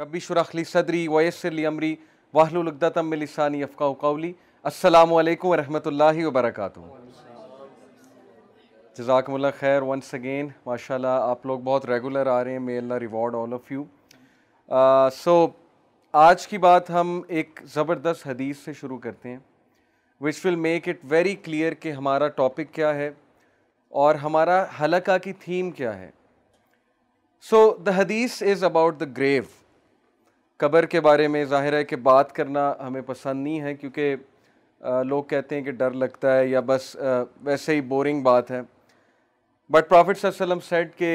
रबी शराखली सदरी वयसरली अमरी वाहलुलगदतम मिलसानी अफका कौली अस्सलाम वालेकुम रहमतुल्लाहि व जजाकमल्ला खैर वंस अगेन माशाल्लाह आप लोग बहुत रेगुलर आ रहे हैं may Allah reward all of you so आज की बात हम एक ज़बरदस्त हदीस से शुरू करते हैं which will make it very clear कि हमारा टॉपिक क्या है और हमारा हलका की थीम क्या है so the hadith is about the grave कब्र के बारे में ज़ाहिर है कि बात करना हमें पसंद नहीं है क्योंकि लोग कहते हैं कि डर लगता है या बस वैसे ही बोरिंग बात है बट प्रॉफिट सल्लम सेट के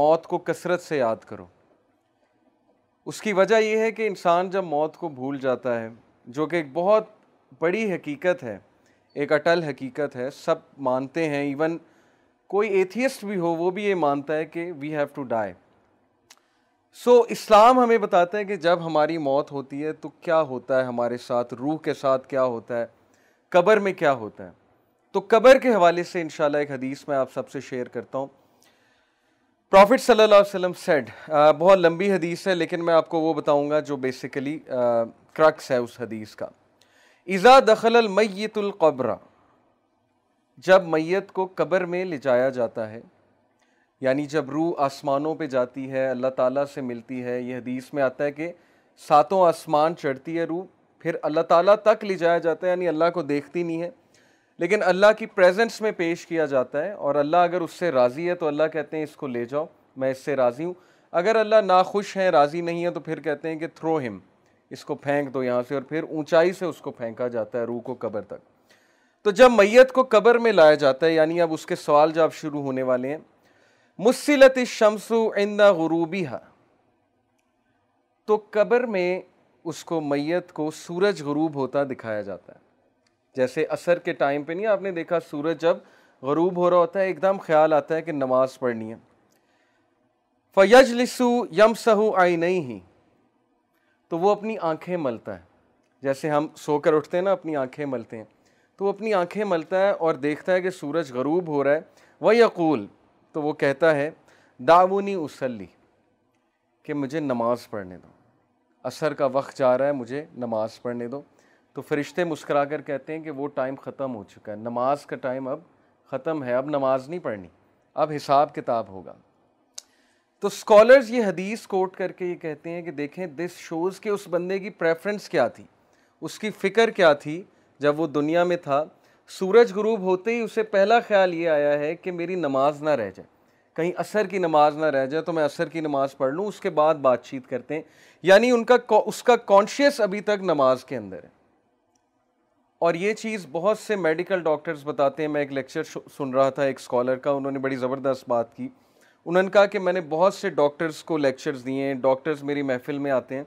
मौत को कसरत से याद करो उसकी वजह यह है कि इंसान जब मौत को भूल जाता है जो कि एक बहुत बड़ी हकीकत है एक अटल हकीकत है सब मानते हैं इवन कोई एथियस्ट भी हो वो भी ये मानता है कि we have to die so so, Islam हमें बताता है कि जब हमारी मौत होती है तो क्या होता है हमारे साथ रूह के साथ क्या होता है कब्र में क्या होता है तो कब्र के हवाले से इन एक हदीस मैं आप सबसे शेयर करता हूँ प्रॉफिट सल्लल्लाहु अलैहि वसल्लम सेड बहुत लंबी हदीस है लेकिन मैं आपको वो बताऊंगा जो बेसिकली क्रक्स है उस हदीस का इज़ा दखल मैतुल्कब्रा जब मैत को कब्र में ले जाया जाता है यानी जब रूह आसमानों पे जाती है अल्लाह ताला से मिलती है यह हदीस में आता है कि सातों आसमान चढ़ती है रूह फिर अल्लाह ताला तक ले जाया जाता है यानी अल्लाह को देखती नहीं है लेकिन अल्लाह की प्रेजेंस में पेश किया जाता है और अल्लाह अगर उससे राज़ी है तो अल्लाह कहते हैं इसको ले जाओ मैं इससे राज़ी हूँ अगर अल्लाह नाखुश हैं राज़ी नहीं है तो फिर कहते हैं कि थ्रो हिम इसको फेंक दो यहाँ से और फिर ऊँचाई से उसको फेंका जाता है रूह को कबर तक तो जब मैयत को कबर में लाया जाता है यानी अब उसके सवाल जब शुरू होने वाले हैं मुसिलत शमसु इंदा हा तो कबर में उसको मैत को सूरज गरूब होता दिखाया जाता है जैसे असर के टाइम पे नहीं आपने देखा सूरज जब गरूब हो रहा होता है एकदम ख्याल आता है कि नमाज़ पढ़नी है फ़यज लिसु यम सहू आई नहीं ही तो वो अपनी आंखें मलता है जैसे हम सोकर उठते हैं ना अपनी आंखें मलते हैं तो वो अपनी आंखें मलता है और देखता है कि सूरज गरूब हो रहा है वह यकूल तो वो कहता है दावनी उसली कि मुझे नमाज़ पढ़ने दो असर का वक्त जा रहा है मुझे नमाज़ पढ़ने दो तो फरिश्ते मुस्करा कर कहते हैं कि वो टाइम ख़त्म हो चुका है नमाज का टाइम अब ख़त्म है अब नमाज नहीं पढ़नी अब हिसाब किताब होगा तो स्कॉलर्स ये हदीस कोट करके ये कहते हैं कि देखें दिस शोज़ के उस बंदे की प्रेफरेंस क्या थी उसकी फ़िक्र क्या थी जब वो दुनिया में था सूरज गुरूब होते ही उसे पहला ख्याल ये आया है कि मेरी नमाज ना रह जाए कहीं असर की नमाज ना रह जाए तो मैं असर की नमाज पढ़ लूँ उसके बाद बातचीत करते हैं यानी उनका उसका कॉन्शियस अभी तक नमाज के अंदर है और ये चीज़ बहुत से मेडिकल डॉक्टर्स बताते हैं मैं एक लेक्चर सुन रहा था एक स्कॉलर का उन्होंने बड़ी ज़बरदस्त बात की उन्होंने कहा कि मैंने बहुत से डॉक्टर्स को लेक्चर्स दिए हैं डॉक्टर्स मेरी महफिल में आते हैं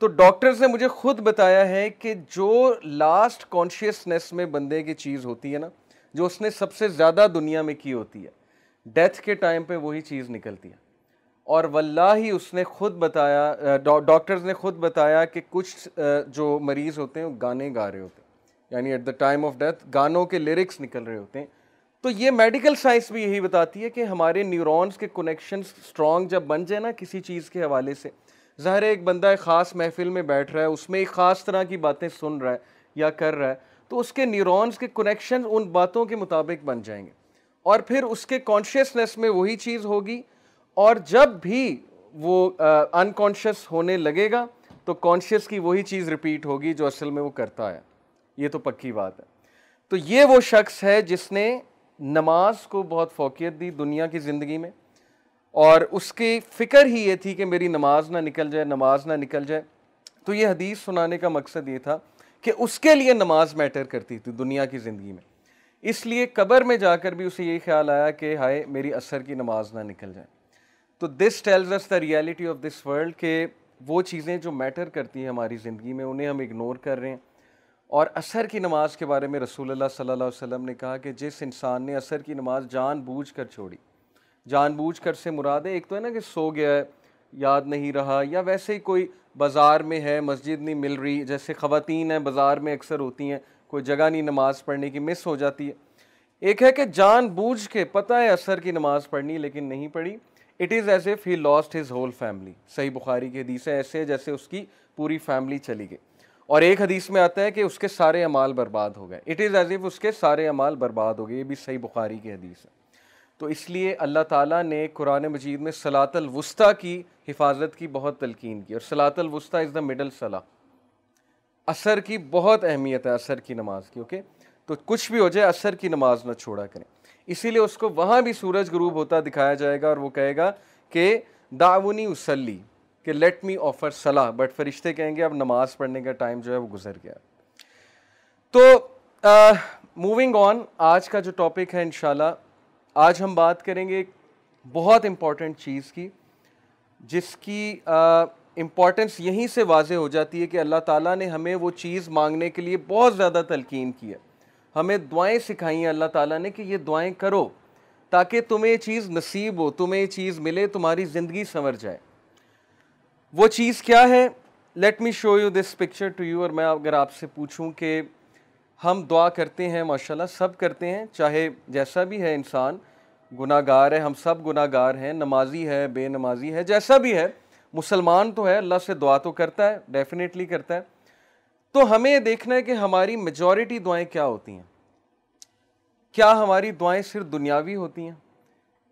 तो डॉक्टर्स ने मुझे खुद बताया है कि जो लास्ट कॉन्शियसनेस में बंदे की चीज़ होती है ना जो उसने सबसे ज़्यादा दुनिया में की होती है डेथ के टाइम पे वही चीज़ निकलती है और वल्ला ही उसने खुद बताया डॉक्टर्स ने खुद बताया कि कुछ जो मरीज़ होते हैं वो गाने गा रहे होते हैं यानी at the time of death गानों के लिरिक्स निकल रहे होते हैं तो ये मेडिकल साइंस भी यही बताती है कि हमारे न्यूरॉन्स के कनेक्शन स्ट्रॉन्ग जब बन जाए ना किसी चीज़ के हवाले से ज़ाहिर एक बंदा एक ख़ास महफिल में बैठ रहा है उसमें एक ख़ास तरह की बातें सुन रहा है या कर रहा है तो उसके न्यूरॉन्स के कनेक्शन उन बातों के मुताबिक बन जाएंगे और फिर उसके कॉन्शियसनेस में वही चीज़ होगी और जब भी वो अनकॉन्शियस होने लगेगा तो कॉन्शियस की वही चीज़ रिपीट होगी जो असल में वो करता है ये तो पक्की बात है तो ये वो शख्स है जिसने नमाज को बहुत फोकियत दी दुनिया की ज़िंदगी में और उसकी फ़िक्र ही ये थी कि मेरी नमाज ना निकल जाए नमाज ना निकल जाए तो ये हदीस सुनाने का मकसद ये था कि उसके लिए नमाज मैटर करती थी दुनिया की ज़िंदगी में इसलिए कबर में जाकर भी उसे ये ख्याल आया कि हाय मेरी असर की नमाज ना निकल जाए तो this tells us the reality of this world के वो चीज़ें जो मैटर करती हैं हमारी ज़िंदगी में उन्हें हम इग्नोर कर रहे हैं और असर की नमाज के बारे में रसूल सल्लल्लाहु अलैहि वसल्लम ने कहा कि जिस इंसान ने असर की नमाज बूझ कर छोड़ी जानबूझकर से मुराद है एक तो है ना कि सो गया है याद नहीं रहा या वैसे ही कोई बाज़ार में है मस्जिद नहीं मिल रही जैसे ख़वातीन हैं बाज़ार में अक्सर होती हैं कोई जगह नहीं नमाज़ पढ़ने की मिस हो जाती है एक है कि जान बूझ के पता है असर की नमाज़ पढ़नी लेकिन नहीं पढ़ी it is as if he lost his whole family Sahih Bukhari की हदीस है ऐसे जैसे उसकी पूरी फैमिली चली गई और एक हदीस में आता है कि उसके सारे अमाल बर्बाद हो गए इट इज़ एज इफ़ उसके सारे अमाल बर्बाद हो गए ये भी सही बुखारी की हदीस है तो इसलिए अल्लाह ताला ने कुरान मजीद में सलातल की हिफाजत की बहुत तलकीन की और सलातल वस्ता इज़ द मिडल सला असर की बहुत अहमियत है असर की नमाज की ओके तो कुछ भी हो जाए असर की नमाज ना छोड़ा करें इसीलिए उसको वहाँ भी सूरज गरूब होता दिखाया जाएगा और वो कहेगा कि दावनी उसली कि लेट मी ऑफ़र सलाह बट फरिश्ते कहेंगे अब नमाज़ पढ़ने का टाइम जो है वो गुजर गया तो मूविंग ऑन आज का जो टॉपिक है इन आज हम बात करेंगे एक बहुत इम्पॉर्टेंट चीज़ की जिसकी इम्पॉर्टेंस यहीं से वाज हो जाती है कि अल्लाह ताला ने हमें वो चीज़ मांगने के लिए बहुत ज़्यादा तलकिन की है हमें दुआएं सिखाई हैं अल्लाह ताला ने कि ये दुआएं करो ताकि तुम्हें ये चीज़ नसीब हो तुम्हें ये चीज़ मिले तुम्हारी ज़िंदगी संवर जाए वो चीज़ क्या है let me show you this picture to you और मैं अगर आपसे पूछूँ कि हम दुआ करते हैं माशाल्लाह सब करते हैं चाहे जैसा भी है इंसान गुनागार है हम सब गुनागार हैं नमाजी है बेनमाजी है जैसा भी है मुसलमान तो है अल्लाह से दुआ तो करता है डेफिनेटली करता है तो हमें ये देखना है कि हमारी मेजॉरिटी दुआएं क्या होती हैं क्या हमारी दुआएं सिर्फ दुनियावी होती हैं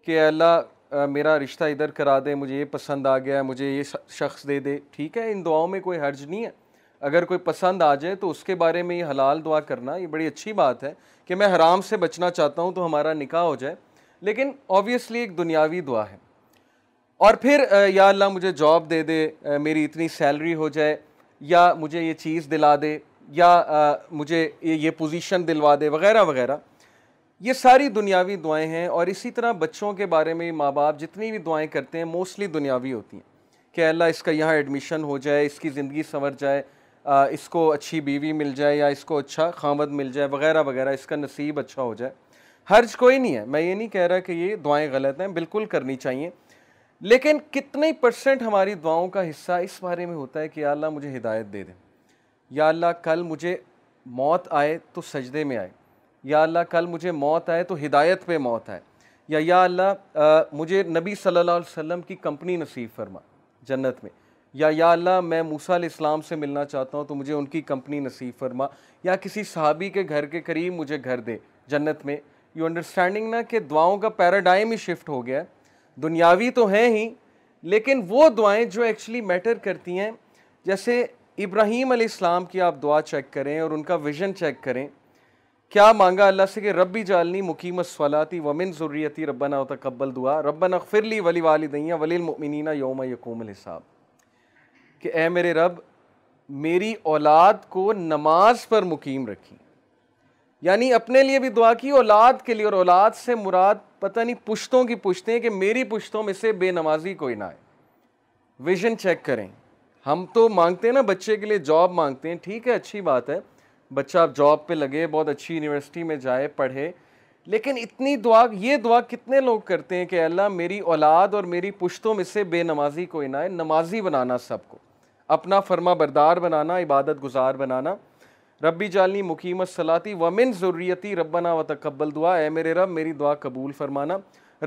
कि अल्लाह मेरा रिश्ता इधर करा दे मुझे ये पसंद आ गया मुझे ये शख्स दे दे ठीक है इन दुआओं में कोई हर्ज नहीं है अगर कोई पसंद आ जाए तो उसके बारे में ये हलाल दुआ करना ये बड़ी अच्छी बात है कि मैं हराम से बचना चाहता हूँ तो हमारा निकाह हो जाए लेकिन ऑब्वियसली एक दुनियावी दुआ है और फिर या अल्लाह मुझे जॉब दे दे मेरी इतनी सैलरी हो जाए या मुझे ये चीज़ दिला दे या मुझे ये, ये पोजीशन दिलवा दे वगैरह वगैरह ये सारी दुनियावी दुआएं हैं और इसी तरह बच्चों के बारे में माँ बाप जितनी भी दुआएं करते हैं मोस्टली दुनियावी होती हैं कि अल्लाह इसका यहाँ एडमिशन हो जाए इसकी ज़िंदगी संवर जाए इसको अच्छी बीवी मिल जाए या इसको अच्छा खामद मिल जाए वगैरह वगैरह इसका नसीब अच्छा हो जाए हर्ज कोई नहीं है मैं ये नहीं कह रहा कि ये दुआएं गलत हैं बिल्कुल करनी चाहिए लेकिन कितने परसेंट हमारी दुआओं का हिस्सा इस बारे में होता है कि अल्लाह मुझे हिदायत दे दें या अल्लाह कल मुझे मौत आए तो सजदे में आए या अल्लाह कल मुझे मौत आए तो हिदायत पे मौत आए या या अल्लाह मुझे नबी सल्लल्लाहु अलैहि वसल्लम की कंपनी नसीब फरमा जन्नत में या या अल्लाह मैं मूसा इस्लाम से मिलना चाहता हूँ तो मुझे उनकी कंपनी नसीब फरमा या किसी सहाबी के घर के करीब मुझे घर दे जन्नत में यू अंडरस्टैंडिंग ना कि दुआओं का पैराडाइम ही शिफ्ट हो गया है दुनियावी तो हैं ही लेकिन वो दुआएं जो एक्चुअली मैटर करती हैं जैसे इब्राहीम अलैहिस्सलाम की आप दुआ चेक करें और उनका विजन चेक करें क्या मांगा अल्लाह से कि रब्बी जालनी मुकीम सलाती वमिन ज़ुर्रियती रब्बना तकबल दुआ रब्बन अखफिरली वली वालदैया वलीमिनना योम यकूम हिसाब कि ए मेरे रब मेरी औलाद को नमाज पर मुकीम रखी यानी अपने लिए भी दुआ की औलाद के लिए और औलाद से मुराद पता नहीं पुश्तों की पुश्तें कि मेरी पुश्तों में से बेनमाजी कोई ना आए विजन चेक करें हम तो मांगते हैं ना बच्चे के लिए जॉब मांगते हैं ठीक है अच्छी बात है बच्चा आप जॉब पे लगे बहुत अच्छी यूनिवर्सिटी में जाए पढ़े लेकिन इतनी दुआ ये दुआ कितने लोग करते हैं कि अल्लाह मेरी औलाद और मेरी पुश्तों में से बेनमाजी कोई ना आए नमाजी बनाना सबको अपना फर्मा बरदार बनाना इबादत गुजार बनाना रबी जालनी मुकीम सलाती वमिन ज़रूरती रबना व तकबल दुआ ए मेरे रब मेरी दुआ कबूल फरमाना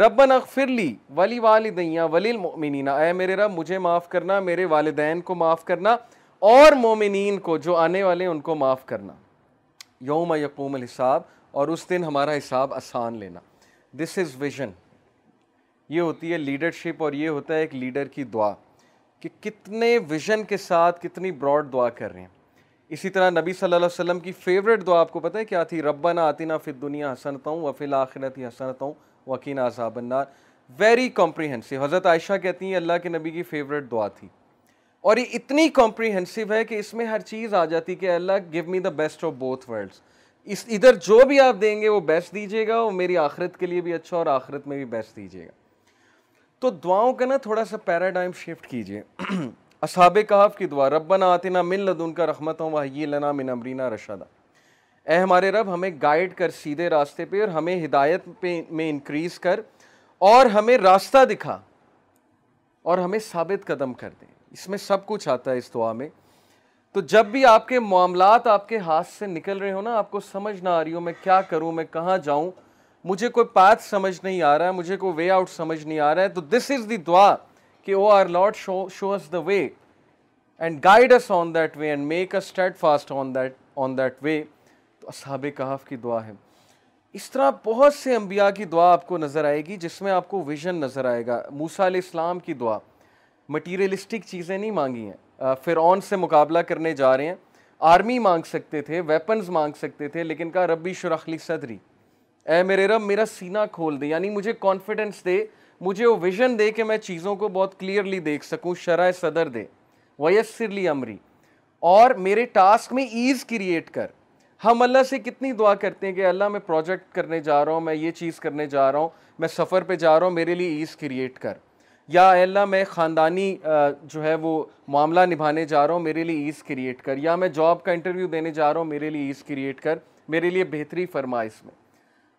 रबन अखफिरली वली वालदैया वलील मोमिनना ए मेरे रब मुझे माफ़ करना मेरे वालदेन को माफ़ करना और मोमिन को जो आने वाले उनको माफ़ करना योम यकूम हिसाब और उस दिन हमारा हिसाब आसान लेना दिस इज़ विजन ये होती है लीडरशिप और ये होता है एक लीडर की दुआ कि कितने विजन के साथ कितनी ब्रॉड दुआ कर रहे हैं इसी तरह नबी सल्लल्लाहु अलैहि वसल्लम की फेवरेट दुआ आपको पता है क्या थी ना आतिना फिर दुनिया हसनता हूँ वफिल आखिरत हसनता हूँ वकीन आसाबन्नार वेरी कॉम्प्रीहेंसिव हज़रत आयशा कहती हैं अल्लाह के नबी की फेवरेट दुआ थी और ये इतनी कॉम्प्रीहेंसिव है कि इसमें हर चीज़ आ जाती कि Allah give me the best of both worlds इस इधर जो भी आप देंगे वो बेस्ट दीजिएगा और मेरी आखिरत के लिए भी अच्छा और आखिरत में भी बेस्ट दीजिएगा तो दुआओं का ना थोड़ा सा पैराडाइम शिफ्ट कीजिए असाब कहाफ़ की दुआ रबना आतना मिल लदून का रहमत हूँ वही लना मिन अमरीना रशादा ए हमारे रब हमें गाइड कर सीधे रास्ते पे और हमें हिदायत पे में इंक्रीज़ कर और हमें रास्ता दिखा और हमें साबित कदम कर दें इसमें सब कुछ आता है इस दुआ में तो जब भी आपके मामलात आपके हाथ से निकल रहे हो ना आपको समझ ना आ रही हो मैं क्या करूँ मैं कहाँ जाऊँ मुझे कोई पाथ समझ नहीं आ रहा है मुझे कोई वे आउट समझ नहीं आ रहा है तो दिस इज़ दी दुआ कि O our Lord show show us the way and guide us on that way and make a steadfast on that on that way तो असहाब कहाफ़ की दुआ है इस तरह बहुत से अम्बिया की दुआ आपको नज़र आएगी जिसमें आपको विजन नज़र आएगा मूसा इस्लाम की दुआ मटीरियलिस्टिक चीज़ें नहीं मांगी हैं फिर ऑन से मुकाबला करने जा रहे हैं आर्मी मांग सकते थे वेपन्स मांग सकते थे लेकिन कहा रबी शुरखली सदरी ए मेरे रब मेरा सीना खोल दे यानी मुझे कॉन्फिडेंस दे मुझे वो विजन दे कि मैं चीज़ों को बहुत क्लियरली देख सकूँ शराय सदर दे वयसरली अमरी और मेरे टास्क में ईज़ क्रिएट कर हम अल्लाह से कितनी दुआ करते हैं कि अल्लाह मैं प्रोजेक्ट करने जा रहा हूँ मैं ये चीज़ करने जा रहा हूँ मैं सफ़र पे जा रहा हूँ मेरे लिए ईज़ क्रिएट कर या अल्लाह मैं ख़ानदानी जो है वो मामला निभाने जा रहा हूँ मेरे लिए ईज़ क्रिएट कर या मैं जॉब का इंटरव्यू देने जा रहा हूँ मेरे लिए ईज़ क्रिएट कर मेरे लिए बेहतरी फरमा इसमें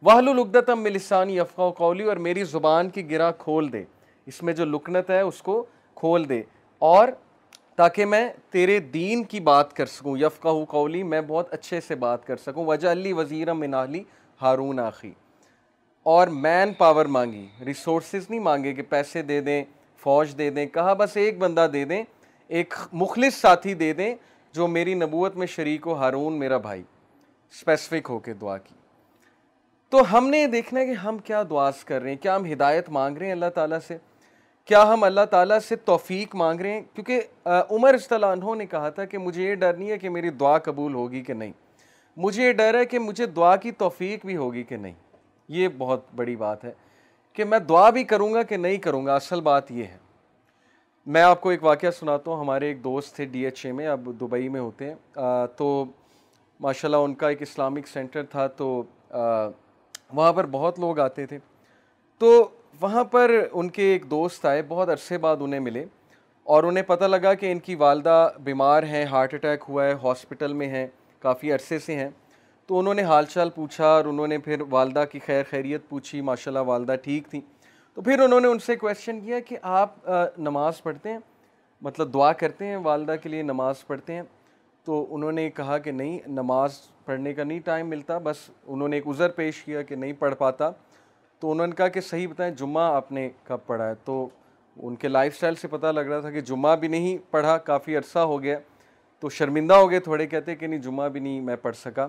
वाहलुलगदतम मिलसानी अफ़ा कौली और मेरी ज़ुबान की गिरा खोल दे इसमें जो लुकनत है उसको खोल दे और ताकि मैं तेरे दीन की बात कर सकूँ यफ़ा कौली मैं बहुत अच्छे से बात कर सकूँ वजह अली वज़ीर मिनाली हारून आखी और मैन पावर मांगी रिसोर्स नहीं मांगे कि पैसे दे दें फ़ौज दे दें कहा बस एक बंदा दे दें एक मुखलिस साथी दे दें जो मेरी नबूत में शरीक हो हारून मेरा भाई स्पेसिफिक होकर दुआ की तो हमने ये देखना है कि हम क्या दुआस कर रहे हैं क्या हम हिदायत मांग रहे हैं अल्लाह ताला से क्या हम अल्लाह ताला से तौफीक मांग रहे हैं क्योंकि उमर इस्तलानों ने कहा था कि मुझे ये डर नहीं है कि मेरी दुआ कबूल होगी कि नहीं मुझे ये डर है कि मुझे दुआ की तौफीक भी होगी कि नहीं ये बहुत बड़ी बात है कि मैं दुआ भी करूँगा कि नहीं करूँगा असल बात यह है मैं आपको एक वाक़ सुनाता हूँ हमारे एक दोस्त थे डी में अब दुबई में होते हैं तो माशाल्लाह उनका एक इस्लामिक सेंटर था तो आ, वहाँ पर बहुत लोग आते थे तो वहाँ पर उनके एक दोस्त आए बहुत अरसे बाद उन्हें मिले और उन्हें पता लगा कि इनकी वालदा बीमार हैं हार्ट अटैक हुआ है हॉस्पिटल में हैं काफ़ी अरसे से हैं तो उन्होंने हालचाल पूछा और उन्होंने फिर वालदा की खैर खैरियत पूछी माशाल्लाह वालदा ठीक थी तो फिर उन्होंने उनसे क्वेश्चन किया कि आप नमाज़ पढ़ते हैं मतलब दुआ करते हैं वालदा के लिए नमाज़ पढ़ते हैं तो उन्होंने कहा कि नहीं नमाज़ पढ़ने का नहीं टाइम मिलता बस उन्होंने एक उज़र पेश किया कि नहीं पढ़ पाता तो उन्होंने कहा कि सही बताएं जुम्मा आपने कब पढ़ा है तो उनके लाइफस्टाइल से पता लग रहा था कि जुम्मा भी नहीं पढ़ा काफ़ी अरसा हो गया तो शर्मिंदा हो गए थोड़े कहते कि नहीं जुम्मा भी नहीं मैं पढ़ सका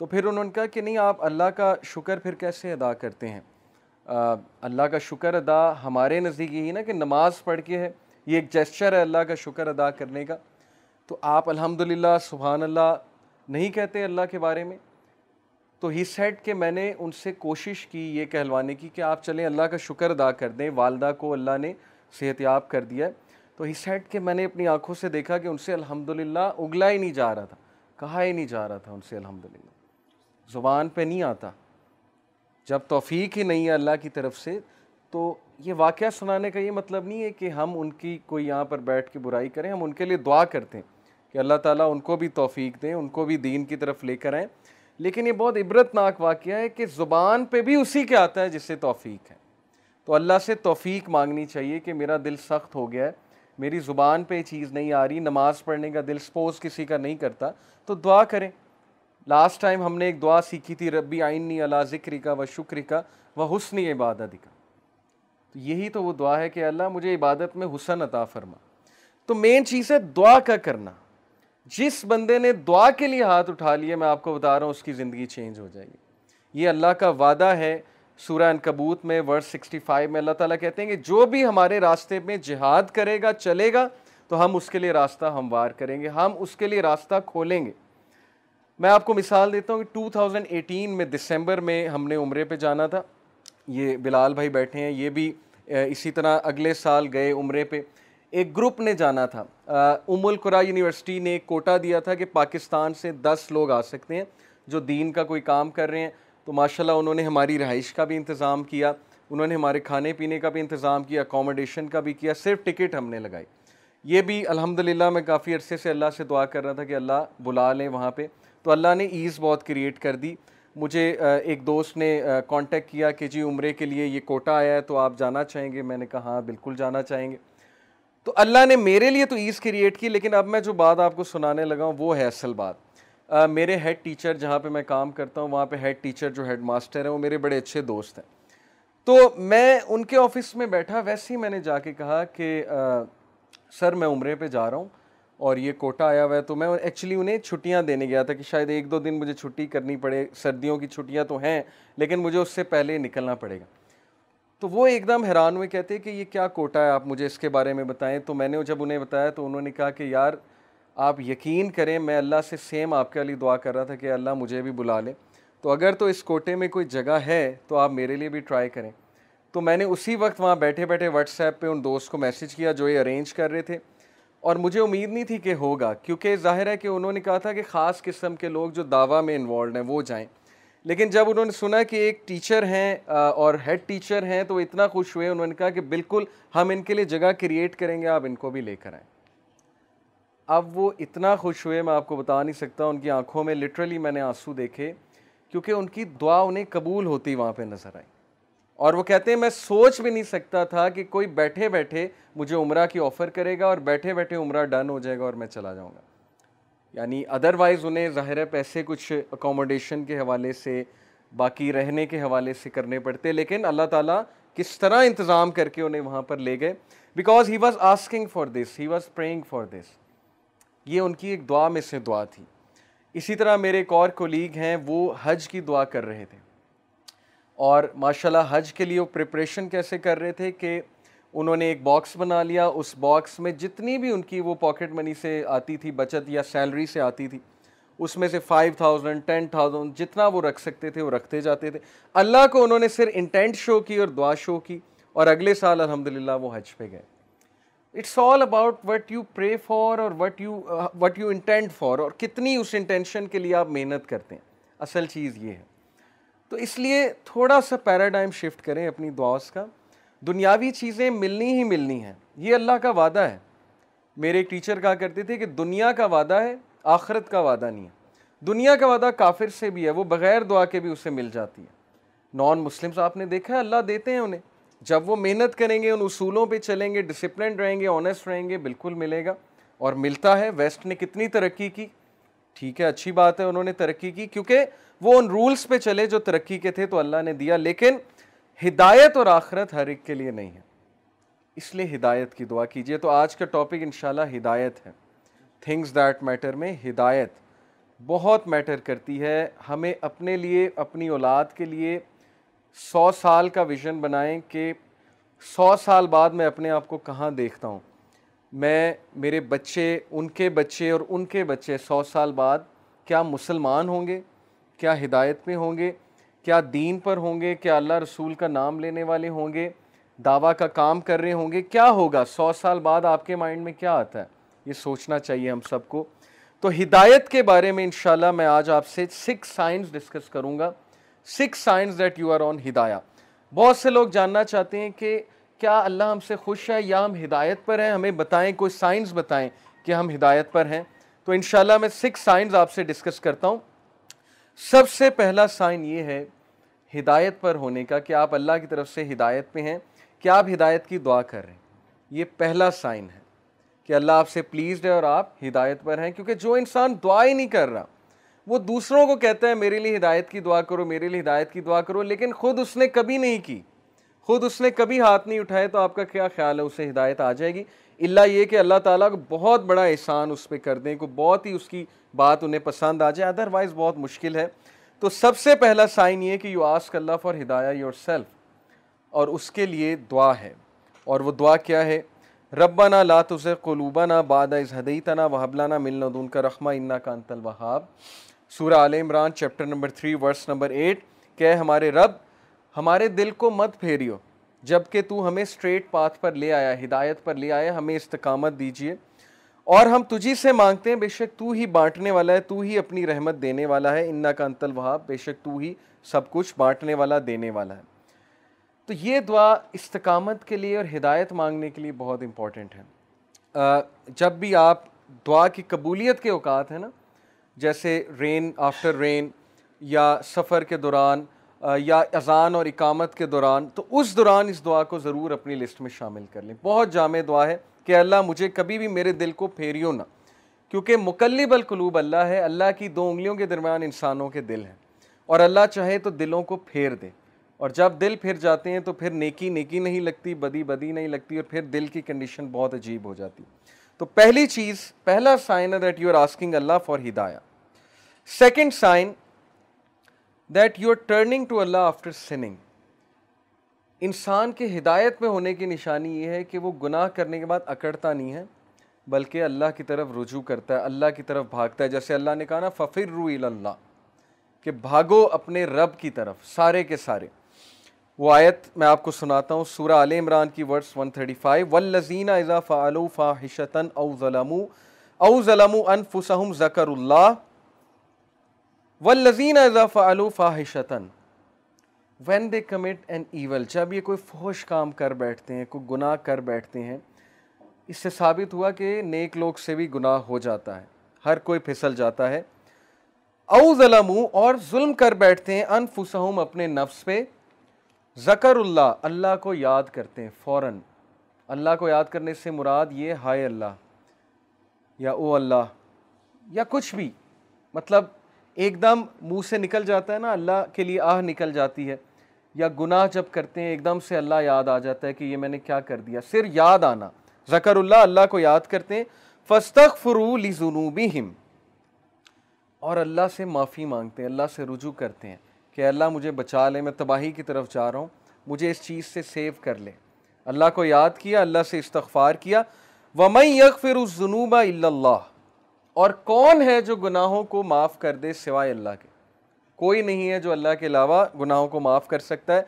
तो फिर उन्होंने कहा कि नहीं आप अल्लाह का शुक्र फिर कैसे अदा करते हैं अल्लाह का शुक्र अदा हमारे नज़दीक यही ना कि नमाज़ पढ़ के है ये एक जेस्चर है अल्लाह का शुक्र अदा करने का तो आप अल्हम्दुलिल्लाह सुबहान अल्लाह नहीं कहते अल्लाह के बारे में तो ही सेट के मैंने उनसे कोशिश की ये कहलवाने की कि आप चलें अल्लाह का शुक्र अदा कर दें वालदा को अल्लाह ने सेहतियाब कर दिया तो ही सेट के मैंने अपनी आंखों से देखा कि उनसे अल्हम्दुलिल्लाह उगला ही नहीं जा रहा था कहा ही नहीं जा रहा था उनसे अल्हम्दुलिल्लाह ज़ुबान पे नहीं आता जब तोफ़ी ही नहीं है अल्लाह की तरफ से तो ये वाक़ सुनाने का ये मतलब नहीं है कि हम उनकी कोई यहाँ पर बैठ के बुराई करें हम उनके लिए दुआ करते हैं कि अल्लाह ताला उनको भी तौफीक दें उनको भी दीन की तरफ लेकर आएँ लेकिन ये बहुत इबरतनाक वाक़ है कि ज़ुबान पे भी उसी के आता है जिससे तौफीक है तो अल्लाह से तौफीक मांगनी चाहिए कि मेरा दिल सख्त हो गया है मेरी ज़ुबान पे चीज़ नहीं आ रही नमाज़ पढ़ने का दिल सपोज किसी का नहीं करता तो दुआ करें लास्ट टाइम हमने एक दुआ सीखी थी रबी आइनी अला ज़िक्री का व शुक्र का व हसन इबादत का तो यही तो वो दुआ है कि अल्लाह मुझे इबादत में हुसन अता फरमा तो मेन चीज़ है दुआ का करना जिस बंदे ने दुआ के लिए हाथ उठा लिए मैं आपको बता रहा हूँ उसकी ज़िंदगी चेंज हो जाएगी ये अल्लाह का वादा है सूर्य कबूत में वर्स 65 में अल्लाह ताला कहते हैं कि जो भी हमारे रास्ते में जिहाद करेगा चलेगा तो हम उसके लिए रास्ता हमवार करेंगे हम उसके लिए रास्ता खोलेंगे मैं आपको मिसाल देता हूँ कि 2018 में दिसंबर में हमने उम्र पे जाना था ये बिलाल भाई बैठे हैं ये भी इसी तरह अगले साल गए उम्र पे एक ग्रुप ने जाना था उमुल कुरा यूनिवर्सिटी ने कोटा दिया था कि पाकिस्तान से दस लोग आ सकते हैं जो दीन का कोई काम कर रहे हैं तो माशाल्लाह उन्होंने हमारी रहाइश का भी इंतज़ाम किया उन्होंने हमारे खाने पीने का भी इंतज़ाम किया अकोमोडेशन का भी किया सिर्फ टिकट हमने लगाई ये भी अल्हम्दुलिल्लाह मैं काफ़ी अरसे से अल्लाह से दुआ कर रहा था कि अल्लाह बुला लें वहाँ पे तो अल्लाह ने ईज़ बहुत क्रिएट कर दी मुझे एक दोस्त ने कांटेक्ट किया कि जी उम्र के लिए ये कोटा आया है तो आप जाना चाहेंगे मैंने कहा हाँ बिल्कुल जाना चाहेंगे तो अल्लाह ने मेरे लिए तो ईज़ क्रिएट की लेकिन अब मैं जो बात आपको सुनाने लगा वो है असल बात आ, मेरे हेड टीचर जहाँ पे मैं काम करता हूँ वहाँ पे हेड टीचर जो हेड मास्टर हैं वो मेरे बड़े अच्छे दोस्त हैं तो मैं उनके ऑफिस में बैठा वैसे ही मैंने जाके कहा कि सर मैं उम्र पे जा रहा हूँ और ये कोटा आया हुआ है तो मैं एक्चुअली उन्हें छुट्टियाँ देने गया था कि शायद एक दो दिन मुझे छुट्टी करनी पड़े सर्दियों की छुट्टियाँ तो हैं लेकिन मुझे उससे पहले निकलना पड़ेगा तो वो एकदम हैरान हुए कहते हैं कि ये क्या कोटा है आप मुझे इसके बारे में बताएं तो मैंने जब उन्हें बताया तो उन्होंने कहा कि यार आप यकीन करें मैं अल्लाह से सेम आपके लिए दुआ कर रहा था कि अल्लाह मुझे भी बुला लें तो अगर तो इस कोटे में कोई जगह है तो आप मेरे लिए भी ट्राई करें तो मैंने उसी वक्त वहाँ बैठे बैठे व्हाट्सएप पे उन दोस्त को मैसेज किया जो ये अरेंज कर रहे थे और मुझे उम्मीद नहीं थी कि होगा क्योंकि जाहिर है कि उन्होंने कहा था कि ख़ास किस्म के लोग जो दावा में इन्वॉल्व हैं वो जाएं लेकिन जब उन्होंने सुना कि एक टीचर हैं और हेड टीचर हैं तो इतना खुश हुए उन्होंने कहा कि बिल्कुल हम इनके लिए जगह क्रिएट करेंगे आप इनको भी लेकर आए अब वो इतना खुश हुए मैं आपको बता नहीं सकता उनकी आंखों में लिटरली मैंने आंसू देखे क्योंकि उनकी दुआ उन्हें कबूल होती वहाँ पे नज़र आई और वो कहते हैं मैं सोच भी नहीं सकता था कि कोई बैठे बैठे मुझे उम्र की ऑफ़र करेगा और बैठे बैठे उम्र डन हो जाएगा और मैं चला जाऊँगा यानी अदरवाइज़ उन्हें ज़ाहिर पैसे कुछ अकोमोडेशन के हवाले से बाकी रहने के हवाले से करने पड़ते लेकिन अल्लाह ताला किस तरह इंतज़ाम करके उन्हें वहाँ पर ले गए because he was asking for this he was praying for this ये उनकी एक दुआ में से दुआ थी इसी तरह मेरे एक और कोलीग हैं वो हज की दुआ कर रहे थे और माशाल्लाह हज के लिए वो प्रिपरेशन कैसे कर रहे थे कि उन्होंने एक बॉक्स बना लिया उस बॉक्स में जितनी भी उनकी वो पॉकेट मनी से आती थी बचत या सैलरी से आती थी उसमें से फाइव थाउजेंड टेन थाउजेंड जितना वो रख सकते थे वो रखते जाते थे अल्लाह को उन्होंने सिर्फ इंटेंट शो की और दुआ शो की और अगले साल अलहमदिल्ला वो हज पे गए it's all about what you pray for और what you what you intent for और कितनी उस इंटेंशन के लिए आप मेहनत करते हैं असल चीज़ ये है तो इसलिए थोड़ा सा पैराडाइम शिफ्ट करें अपनी दुआस का दुनियावी चीज़ें मिलनी ही मिलनी हैं ये अल्लाह का वादा है मेरे एक टीचर कहा करते थे कि दुनिया का वादा है आखरत का वादा नहीं है दुनिया का वादा काफिर से भी है वो बग़ैर दुआ के भी उसे मिल जाती है नॉन मुस्लिम्स आपने देखा है अल्लाह देते हैं उन्हें जब वो मेहनत करेंगे उन उसूलों पे चलेंगे डिसिप्लिन रहेंगे ऑनेस्ट रहेंगे बिल्कुल मिलेगा और मिलता है वेस्ट ने कितनी तरक्की की ठीक है अच्छी बात है उन्होंने तरक्की की क्योंकि वो उन रूल्स पे चले जो तरक्की के थे तो अल्लाह ने दिया लेकिन हिदायत और आखरत हर एक के लिए नहीं है इसलिए हिदायत की दुआ कीजिए तो आज का टॉपिक इन हिदायत है थिंग्स दैट मैटर में हिदायत बहुत मैटर करती है हमें अपने लिए अपनी औलाद के लिए सौ साल का विज़न बनाएं कि सौ साल बाद मैं अपने आप को कहाँ देखता हूँ मैं मेरे बच्चे उनके बच्चे और उनके बच्चे सौ साल बाद क्या मुसलमान होंगे क्या हिदायत में होंगे क्या दीन पर होंगे क्या अल्लाह रसूल का नाम लेने वाले होंगे दावा का काम कर रहे होंगे क्या होगा सौ साल बाद आपके माइंड में क्या आता है ये सोचना चाहिए हम सबको तो हिदायत के बारे में इन मैं आज आपसे सिक्स साइंस डिस्कस करूँगा six signs that you are on hidaya बहुत से लोग जानना चाहते हैं कि क्या अल्लाह हमसे खुश है या हम हिदायत पर हैं हमें बताएं कोई साइंस बताएं कि हम हिदायत पर हैं तो इन मैं सिक्स साइंस आपसे डिस्कस करता हूँ सबसे पहला साइन ये है हिदायत पर होने का कि आप अल्लाह की तरफ से हिदायत पे हैं कि आप हिदायत की दुआ कर रहे हैं ये पहला साइन है कि अल्लाह आपसे प्लीज है और आप हिदायत पर हैं क्योंकि जो इंसान दुआ ही नहीं कर रहा वो दूसरों को कहता है मेरे लिए हिदायत की दुआ करो मेरे लिए हिदायत की दुआ करो लेकिन ख़ुद उसने कभी नहीं की ख़ुद उसने कभी हाथ नहीं उठाए तो आपका क्या ख्याल है उसे हिदायत आ जाएगी इल्ला ये कि अल्लाह ताला को बहुत बड़ा एहसान उस पर कर दें को बहुत ही उसकी बात उन्हें पसंद आ जाए अदरवाइज़ बहुत मुश्किल है तो सबसे पहला साइन ये कि you ask Allah for hidaya yourself और उसके लिए दुआ है और वो दुआ क्या है ना ला तुज़ ना बाद इज़ हदीतना वहबलाना मिलनदून का रखमा इन्ना का अंतल वहाब सूर आल इमरान chapter number three verse number eight कह हमारे रब हमारे दिल को मत फेरियो जबकि तू हमें स्ट्रेट पाथ पर ले आया हिदायत पर ले आया हमें इस्तकामत दीजिए और हम तुझी से मांगते हैं बेशक तू ही बांटने वाला है तू ही अपनी रहमत देने वाला है इन्ना का अंतल वहाब बेशक तू ही सब कुछ बांटने वाला देने वाला है तो ये दुआ इस्तकामत के लिए और हिदायत मांगने के लिए बहुत इम्पॉर्टेंट है जब भी आप दुआ की कबूलियत के अवकात हैं ना जैसे रेन आफ्टर रेन या सफ़र के दौरान या अजान और इकामत के दौरान तो उस दौरान इस दुआ को ज़रूर अपनी लिस्ट में शामिल कर लें बहुत जाम दुआ है कि अल्लाह मुझे कभी भी मेरे दिल को फेरियो ना क्योंकि मुकलब अलकलूब अल्लाह है अल्लाह की दो उंगलियों के दरमियान इंसानों के दिल हैं और अल्लाह चाहे तो दिलों को फेर दे और जब दिल फिर जाते हैं तो फिर नेकी नेकी नहीं लगती बदी बदी नहीं लगती और फिर दिल की कंडीशन बहुत अजीब हो जाती तो पहली चीज़ पहला साइन है that you are asking Allah for hidaya second sign that you are turning to Allah after sinning इंसान के हिदायत में होने की निशानी ये है कि वो गुनाह करने के बाद अकड़ता नहीं है बल्कि अल्लाह की तरफ रुजू करता है अल्लाह की तरफ भागता है जैसे अल्लाह ने कहा ना फ़िर रूल्ला कि भागो अपने रब की तरफ सारे के सारे वो आयत मैं आपको सुनाता हूँ सूर आल इमरान की वर्ड्स 135 थर्टी फाइव वल्लजीना इज़ा फ़ालू फ़ाहिशतन अवज़लमू अवज़लमू अनफुसहम ज़करुल्ला वल्लजीना इज़ा फ़ालू फ़ाहिशतन when they commit an evil जब ये कोई फोश काम कर बैठते हैं कोई गुनाह कर बैठते हैं इससे साबित हुआ कि नेक लोग से भी गुनाह हो जाता है हर कोई फिसल जाता है औज़लमू और जुल्म कर बैठते हैं अनफुसहम अपने नफ्स पे ज़करुल्ला अल्लाह को याद करते हैं फ़ौर अल्लाह को याद करने से मुराद ये हाय अल्लाह या ओ अल्लाह या कुछ भी मतलब एकदम मुंह से निकल जाता है ना अल्लाह के लिए आह निकल जाती है या गुनाह जब करते हैं एकदम से अल्लाह याद आ जाता है कि ये मैंने क्या कर दिया सिर याद आना जकरुल्ला अल्लाह को याद करते हैं फस्तख फरूली जुनूबी हिम और अल्लाह से माफ़ी मांगते हैं अल्लाह से रुजू करते हैं कि अल्लाह मुझे बचा ले मैं तबाही की तरफ जा रहा हूँ मुझे इस चीज़ से सेव कर ले अल्लाह को याद किया अल्लाह से इस्तफ़ार किया वमई यक फिर उस जुनूबा और कौन है जो गुनाहों को माफ़ कर दे सिवाय अल्लाह के कोई नहीं है जो अल्लाह के अलावा गुनाहों को माफ़ कर सकता है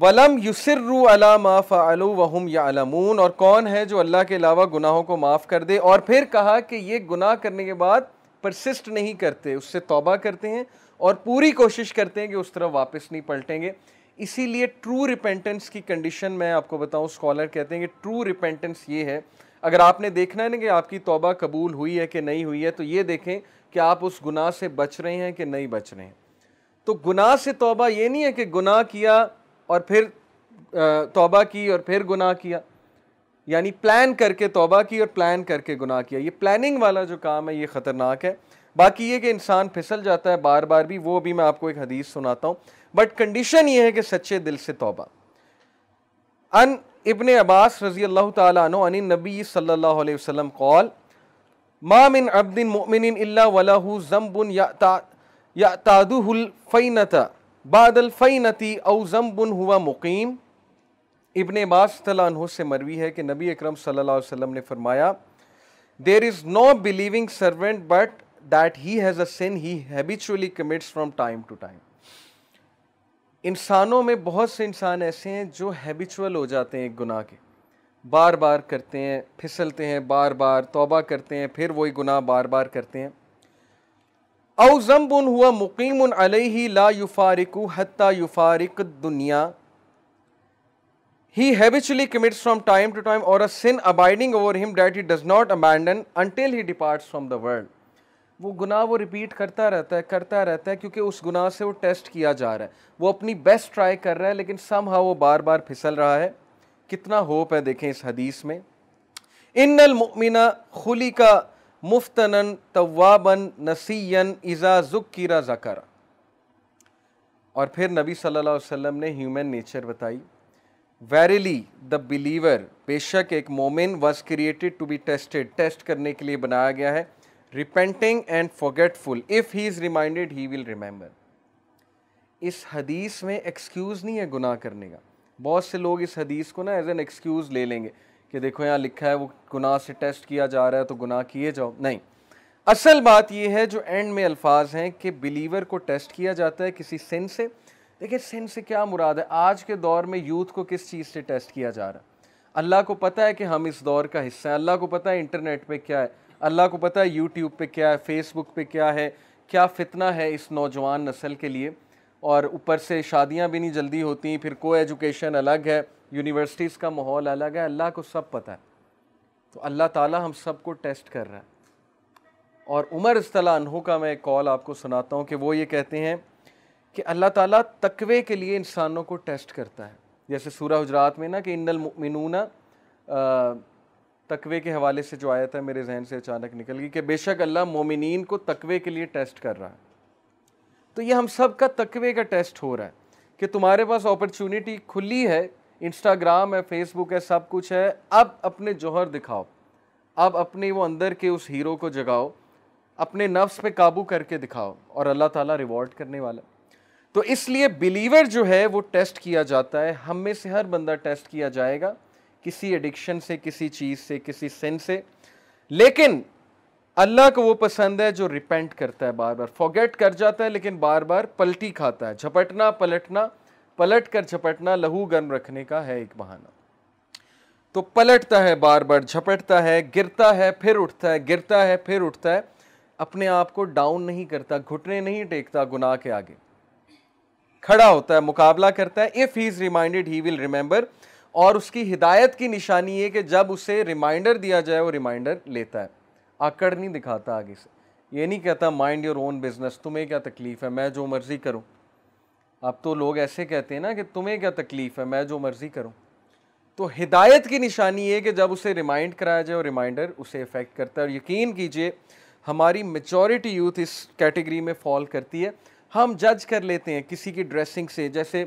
वलम युसर्रू अला मा वहम या अलमून और कौन है जो अल्लाह के अलावा गुनाहों को माफ़ कर दे और फिर कहा कि ये गुनाह करने के बाद परसिस्ट नहीं करते उससे तौबा करते हैं और पूरी कोशिश करते हैं कि उस तरफ वापस नहीं पलटेंगे इसीलिए ट्रू रिपेंटेंस की कंडीशन मैं आपको बताऊं स्कॉलर कहते हैं कि ट्रू रिपेंटेंस ये है अगर आपने देखना है ना कि आपकी तौबा कबूल हुई है कि नहीं हुई है तो ये देखें कि आप उस गुनाह से बच रहे हैं कि नहीं बच रहे हैं तो गुनाह से तौबा ये नहीं है कि गुनाह किया और फिर तौबा की और फिर गुनाह किया यानी प्लान करके तौबा की और प्लान करके गुनाह किया ये प्लानिंग वाला जो काम है ये ख़तरनाक है बाकी ये कि इंसान फिसल जाता है बार बार भी वो भी मैं आपको एक हदीस सुनाता हूँ बट कंडीशन ये है कि सच्चे दिल से तौबा अन इबन अब्बास रजी अल्लाह तन नबी सल्ला वसम कौल मामिन अब्दिन मोमिन अल्ला वलाहू ज़म्बुन यातादुलफ़ैनत बादलफ़ैनती अव ज़म्बुन हुआ मुकीम इबन बास तलानह से मरवी है कि नबी अकरम सल्लल्लाहु अलैहि वसल्लम ने फरमाया there is no believing servant but that he has a sin he habitually commits from time to time इंसानों में बहुत से इंसान ऐसे हैं जो हैबिचुअल हो जाते हैं एक गुनाह के बार बार करते हैं फिसलते हैं बार बार तोबा करते हैं फिर वही गुनाह बार बार करते हैं बुन हुआ मुकीम अलही ला युफारिकु हत्ता युफारिक दुनिया he habitually commits from time to time और a sin abiding over him that he does not abandon until he departs from the world वो गुनाह वो रिपीट करता रहता है करता रहता है क्योंकि उस गुनाह से वो टेस्ट किया जा रहा है वो अपनी बेस्ट ट्राई कर रहा है लेकिन सम हाउ वो बार बार फिसल रहा है कितना होप है देखें इस हदीस में इन्नल मुमिना खुली का मुफ्तनन तवाबन नसीयन इज़ा जुक्रा जकर और फिर नबी सल्लल्लाहु अलैहि वसल्लम ने ह्यूमन नेचर बताई वेरिली द बिलीवर बेशक एक मोमिन was created to be tested test करने के लिए बनाया गया है repenting and forgetful if he is reminded he will remember इस हदीस में एक्सक्यूज़ नहीं है गुनाह करने का बहुत से लोग इस हदीस को ना एज एन एक्सक्यूज़ ले लेंगे कि देखो यहाँ लिखा है वो गुनाह से टेस्ट किया जा रहा है तो गुनाह किए जाओ नहीं असल बात यह है जो एंड में अल्फाज हैं कि बिलीवर को टेस्ट किया जाता है किसी सिन से देखिए सिन से क्या मुराद है आज के दौर में यूथ को किस चीज़ से टेस्ट किया जा रहा है अल्लाह को पता है कि हम इस दौर का हिस्सा हैं अल्लाह को पता है इंटरनेट पर क्या है अल्लाह को पता है यूट्यूब पे क्या है फेसबुक पे क्या है क्या फितना है इस नौजवान नस्ल के लिए और ऊपर से शादियाँ भी नहीं जल्दी होती फिर को एजुकेशन अलग है यूनिवर्सिटीज़ का माहौल अलग है अल्लाह को सब पता है तो अल्लाह ताला हम सबको टेस्ट कर रहा है और उमर अस्तलानहों का मैं कॉल आपको सुनाता हूँ कि वो ये कहते हैं कि अल्लाह ताला तकवे के लिए इंसानों को टेस्ट करता है जैसे सूरह हजरात में ना कि इन्नल मिनूना तकवे के हवाले से जो आया था मेरे जहन से अचानक निकल गई कि बेशक अल्लाह मोमिन को तकवे के लिए टेस्ट कर रहा है तो ये हम सब का तकवे का टेस्ट हो रहा है कि तुम्हारे पास अपॉर्चुनिटी खुली है इंस्टाग्राम है फेसबुक है सब कुछ है अब अपने जौहर दिखाओ अब अपने वो अंदर के उस हीरो को जगाओ अपने नफ्स पे काबू करके दिखाओ और अल्लाह ताला रिवॉर्ड करने वाला तो इसलिए बिलीवर जो है वो टेस्ट किया जाता है हम में से हर बंदा टेस्ट किया जाएगा किसी एडिक्शन से किसी चीज़ से किसी सेंस से लेकिन अल्लाह को वो पसंद है जो रिपेंट करता है बार बार फॉगेट कर जाता है लेकिन बार बार पलटी खाता है झपटना पलटना पलट कर झपटना लहू गर्म रखने का है एक बहाना तो पलटता है बार बार झपटता है गिरता है फिर उठता है गिरता है फिर उठता है अपने आप को डाउन नहीं करता घुटने नहीं टेकता गुनाह के आगे खड़ा होता है मुकाबला करता है if he is reminded he will remember और उसकी हिदायत की निशानी है कि जब उसे रिमाइंडर दिया जाए वो रिमाइंडर लेता है आकड़ नहीं दिखाता आगे से ये नहीं कहता माइंड योर ओन बिजनेस तुम्हें क्या तकलीफ़ है मैं जो मर्ज़ी करूँ अब तो लोग ऐसे कहते हैं ना कि तुम्हें क्या तकलीफ़ है मैं जो मर्ज़ी करूँ तो हिदायत की निशानी है कि जब उसे रिमाइंड कराया जाए और रिमाइंडर उसे इफ़ेक्ट करता है और यकीन कीजिए हमारी मेचोरिटी यूथ इस कैटेगरी में फॉल करती है हम जज कर लेते हैं किसी की ड्रेसिंग से जैसे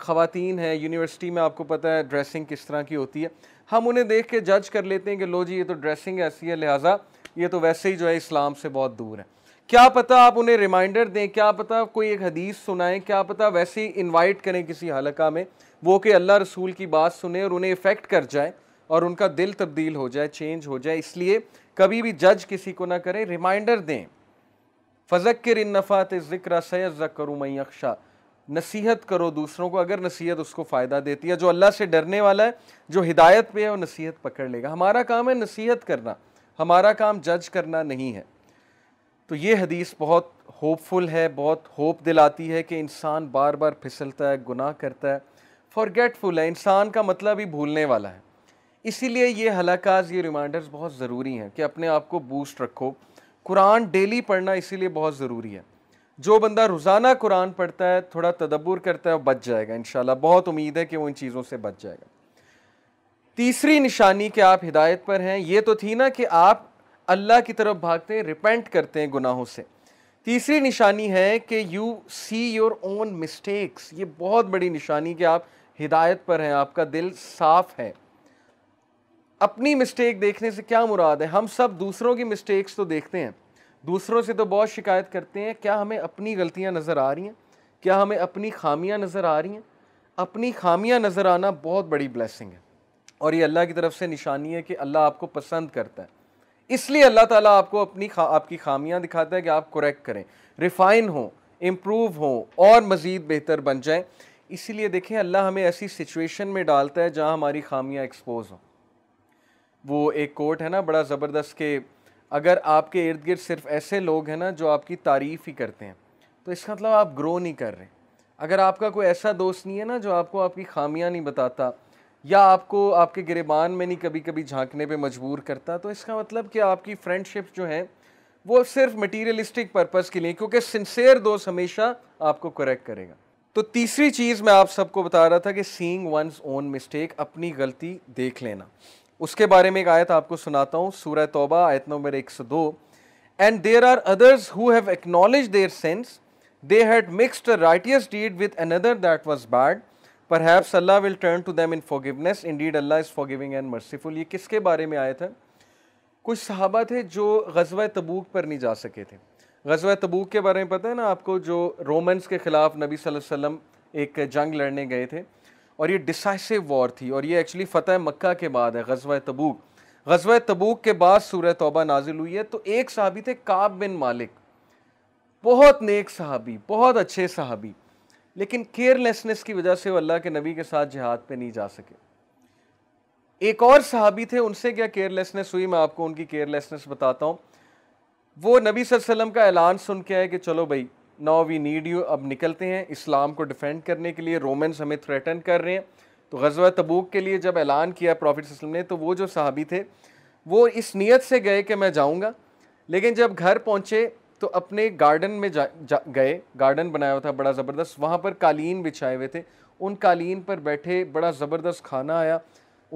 ख़वातीन हैं यूनिवर्सिटी में आपको पता है ड्रेसिंग किस तरह की होती है हम उन्हें देख के जज कर लेते हैं कि लो जी ये तो ड्रेसिंग ऐसी है लिहाजा ये तो वैसे ही जो है इस्लाम से बहुत दूर है क्या पता आप उन्हें रिमाइंडर दें क्या पता कोई एक हदीस सुनाएं क्या पता वैसे ही इन्वाइट करें किसी हलका में वो कि अल्लाह रसूल की बात सुने और उन्हें इफ़ेक्ट कर जाए और उनका दिल तब्दील हो जाए चेंज हो जाए इसलिए कभी भी जज किसी को ना करें रिमाइंडर दें फ़जक्र इन नफ़ात ज़िक्र सैज़ करूँ मई अक्शा नसीहत करो दूसरों को अगर नसीहत उसको फ़ायदा देती है जो अल्लाह से डरने वाला है जो हिदायत पे है वो नसीहत पकड़ लेगा हमारा काम है नसीहत करना हमारा काम जज करना नहीं है तो ये हदीस बहुत होपफुल है बहुत होप दिलाती है कि इंसान बार बार फिसलता है गुनाह करता है फॉरगेटफुल है इंसान का मतलब ही भूलने वाला है इसीलिए ये हलाकाज ये रिमाइंडर्स बहुत ज़रूरी हैं कि अपने आप को बूस्ट रखो कुरान डेली पढ़ना इसीलिए बहुत ज़रूरी है जो बंदा रोज़ाना कुरान पढ़ता है थोड़ा तदब्बर करता है वो बच जाएगा इन बहुत उम्मीद है कि वो इन चीज़ों से बच जाएगा तीसरी निशानी कि आप हिदायत पर हैं ये तो थी ना कि आप अल्लाह की तरफ भागते हैं रिपेंट करते हैं गुनाहों से तीसरी निशानी है कि you see your own mistakes ये बहुत बड़ी निशानी कि आप हिदायत पर हैं आपका दिल साफ है अपनी मिस्टेक देखने से क्या मुराद है हम सब दूसरों की मिस्टेक्स तो देखते हैं दूसरों से तो बहुत शिकायत करते हैं क्या हमें अपनी गलतियां नज़र आ रही हैं क्या हमें अपनी खामियां नज़र आ रही हैं अपनी खामियां नज़र आना बहुत बड़ी ब्लेसिंग है और ये अल्लाह की तरफ से निशानी है कि अल्लाह आपको पसंद करता है इसलिए अल्लाह ताला आपको अपनी खा, आपकी खामियां दिखाता है कि आप करेक्ट करें रिफ़ाइन हो इम्प्रूव हो और मज़ीद बेहतर बन जाएं इसीलिए देखें अल्लाह हमें ऐसी सिचुएशन में डालता है जहाँ हमारी खामियाँ एक्सपोज हों वो एक कोट है ना बड़ा ज़बरदस्त के अगर आपके इर्द गिर्द सिर्फ ऐसे लोग हैं ना जो आपकी तारीफ़ ही करते हैं तो इसका मतलब आप ग्रो नहीं कर रहे अगर आपका कोई ऐसा दोस्त नहीं है ना जो आपको आपकी खामियाँ नहीं बताता या आपको आपके गिरबान में नहीं कभी कभी झांकने पे मजबूर करता तो इसका मतलब कि आपकी फ्रेंडशिप जो है वो सिर्फ मटीरियलिस्टिक पर्पज़ के लिए क्योंकि सिंसेयर दोस्त हमेशा आपको करेक्ट करेगा तो तीसरी चीज़ मैं आप सबको बता रहा था कि सींग वंस ओन मिस्टेक अपनी गलती देख लेना उसके बारे में एक आयत आपको सुनाता हूँ सूर तोबा आयत नंबर एक सौ दो and there are others who have acknowledge their sins they had mixed righteous deed with another that was bad perhaps Allah will turn to them in forgiveness indeed Allah is forgiving and merciful ये किसके बारे में आया था कुछ सहाबा थे जो गजवा तबूक पर नहीं जा सके थे गजवा तबूक के बारे में पता है ना आपको जो रोमन्स के ख़िलाफ़ नबी वसल्लम एक जंग लड़ने गए थे और ये डिसाइसिव वॉर थी और ये एक्चुअली फ़तेह मक्का के बाद है गजवा तबूक गजवा तबूक के बाद सूर्य तोबा नाजिल हुई है तो एक सहाबी थे काब बिन मालिक बहुत नेक सहाबी बहुत अच्छे सहाबी लेकिन केयरलेसनेस की वजह से वो अल्लाह के नबी के साथ जहाद पे नहीं जा सके एक और सहाबी थे उनसे क्या केयरलेसनेस हुई मैं आपको उनकी केयरलेसनेस बताता हूँ वो नबी वसल्लम का ऐलान सुन के आए कि चलो भाई नाउ वी नीड यू अब निकलते हैं इस्लाम को डिफेंड करने के लिए रोमन्स हमें थ्रेटन कर रहे हैं तो गजवा तबूक के लिए जब ऐलान किया प्रॉफिट वसल्लम ने तो वो जो सहाबी थे वो इस नीयत से गए कि मैं जाऊँगा लेकिन जब घर पहुँचे तो अपने गार्डन में जा, जा गए गार्डन बनाया हुआ था बड़ा ज़बरदस्त वहाँ पर कालीन बिछाए हुए थे उन कालीन पर बैठे बड़ा ज़बरदस्त खाना आया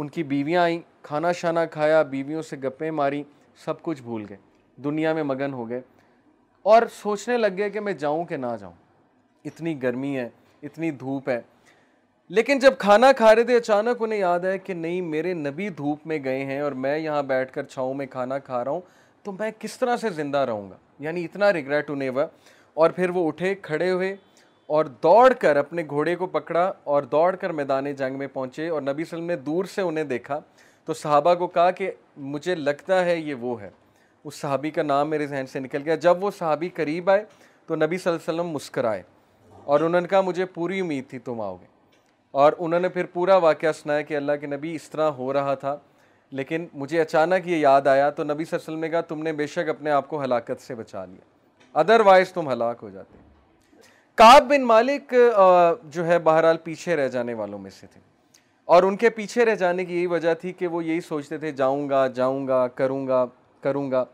उनकी बीवियाँ आईं खाना शाना खाया बीवियों से गप्पे मारी सब कुछ भूल गए दुनिया में मगन हो गए और सोचने लग गए कि मैं जाऊँ कि ना जाऊँ इतनी गर्मी है इतनी धूप है लेकिन जब खाना खा रहे थे अचानक उन्हें याद आया कि नहीं मेरे नबी धूप में गए हैं और मैं यहाँ कर छाऊँ में खाना खा रहा हूँ तो मैं किस तरह से ज़िंदा रहूँगा यानी इतना रिग्रेट उन्हें वह और फिर वो उठे खड़े हुए और दौड़कर अपने घोड़े को पकड़ा और दौड़कर मैदान जंग में पहुँचे और नबी वसल्लम ने दूर से उन्हें देखा तो साहबा को कहा कि मुझे लगता है ये वो है उस साहबी का नाम मेरे जहन से निकल गया जब वो साहबी करीब आए तो नबी वसल्लम मुस्कराए और उन्होंने कहा मुझे पूरी उम्मीद थी तुम आओगे और उन्होंने फिर पूरा वाक़ सुनाया कि अल्लाह के नबी इस तरह हो रहा था लेकिन मुझे अचानक ये याद आया तो नबी वसल्लम ने कहा तुमने बेशक अपने आप को हलाकत से बचा लिया अदरवाइज तुम हलाक हो जाते काब बिन मालिक जो है बहरहाल पीछे रह जाने वालों में से थे और उनके पीछे रह जाने की यही वजह थी कि वो यही सोचते थे जाऊंगा जाऊंगा करूंगा करूंगा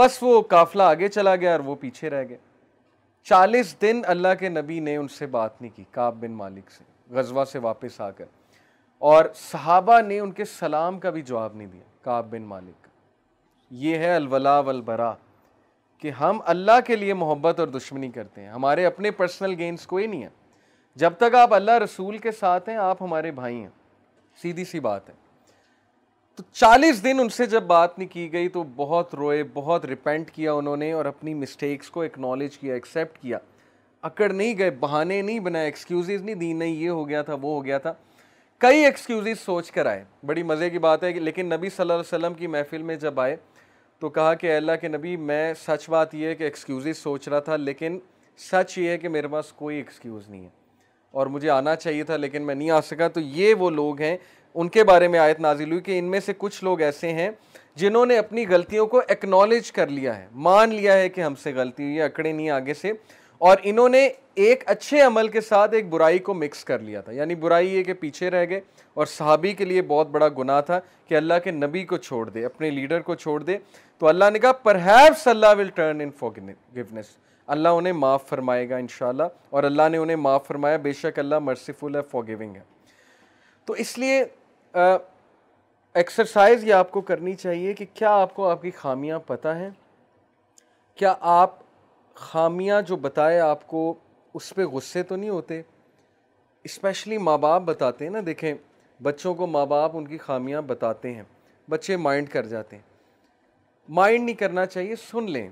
बस वो काफिला आगे चला गया और वो पीछे रह गए चालीस दिन अल्लाह के नबी ने उनसे बात नहीं की काब बिन मालिक से गजवा से वापस आकर और सहाबा ने उनके सलाम का भी जवाब नहीं दिया काब बिन मालिक ये है अलवला वलबरा कि हम अल्लाह के लिए मोहब्बत और दुश्मनी करते हैं हमारे अपने पर्सनल गेंस कोई नहीं है जब तक आप अल्लाह रसूल के साथ हैं आप हमारे भाई हैं सीधी सी बात है तो 40 दिन उनसे जब बात नहीं की गई तो बहुत रोए बहुत रिपेंट किया उन्होंने और अपनी मिस्टेक्स को एक्नॉलेज किया एक्सेप्ट किया अकड़ नहीं गए बहाने नहीं बनाए एक्सक्यूजेज नहीं दी नहीं ये हो गया था वो हो गया था कई एक्सक्यूज़ सोच कर आए बड़ी मज़े की बात है कि लेकिन नबी सल्लल्लाहु अलैहि वसल्लम की महफिल में जब आए तो कहा कि अल्लाह के नबी मैं सच बात यह है कि एक्सक्यूज़ सोच रहा था लेकिन सच ये है कि मेरे पास कोई एक्सक्यूज़ नहीं है और मुझे आना चाहिए था लेकिन मैं नहीं आ सका तो ये वो लोग हैं उनके बारे में आयत नाजिल हुई कि इनमें से कुछ लोग ऐसे हैं जिन्होंने अपनी गलतियों को एक्नॉलेज कर लिया है मान लिया है कि हमसे गलती हुई है अकड़े नहीं आगे से और इन्होंने एक अच्छे अमल के साथ एक बुराई को मिक्स कर लिया था यानी बुराई ये के पीछे रह गए और सहाबी के लिए बहुत बड़ा गुनाह था कि अल्लाह के नबी को छोड़ दे अपने लीडर को छोड़ दे तो अल्लाह ने कहा perhaps Allah will turn in forgiveness Allah उन्हें माफ़ फरमाएगा इन और अल्लाह ने उन्हें माफ़ फरमाया बेशक अल्लाह मर्सीफुल है फॉगिविंग है तो इसलिए एक्सरसाइज ये आपको करनी चाहिए कि क्या आपको आपकी खामियां पता हैं क्या आप खामियां जो बताए आपको उस पर गुस्से तो नहीं होते इस्पेशली माँ बाप बताते हैं ना देखें बच्चों को माँ बाप उनकी खामियां बताते हैं बच्चे माइंड कर जाते हैं माइंड नहीं करना चाहिए सुन लें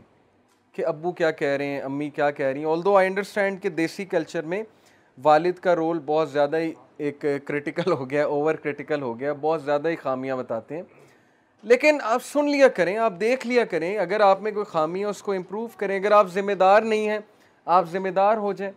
कि अबू क्या कह रहे हैं अम्मी क्या कह रही हैं ऑल दो आई अंडरस्टैंड कि देसी कल्चर में वालिद का रोल बहुत ज़्यादा ही एक क्रिटिकल हो गया ओवर क्रिटिकल हो गया बहुत ज़्यादा ही ख़ामियाँ बताते हैं लेकिन आप सुन लिया करें आप देख लिया करें अगर आप में कोई खामी है उसको इम्प्रूव करें अगर आप ज़िम्मेदार नहीं हैं आप ज़िम्मेदार हो जाएं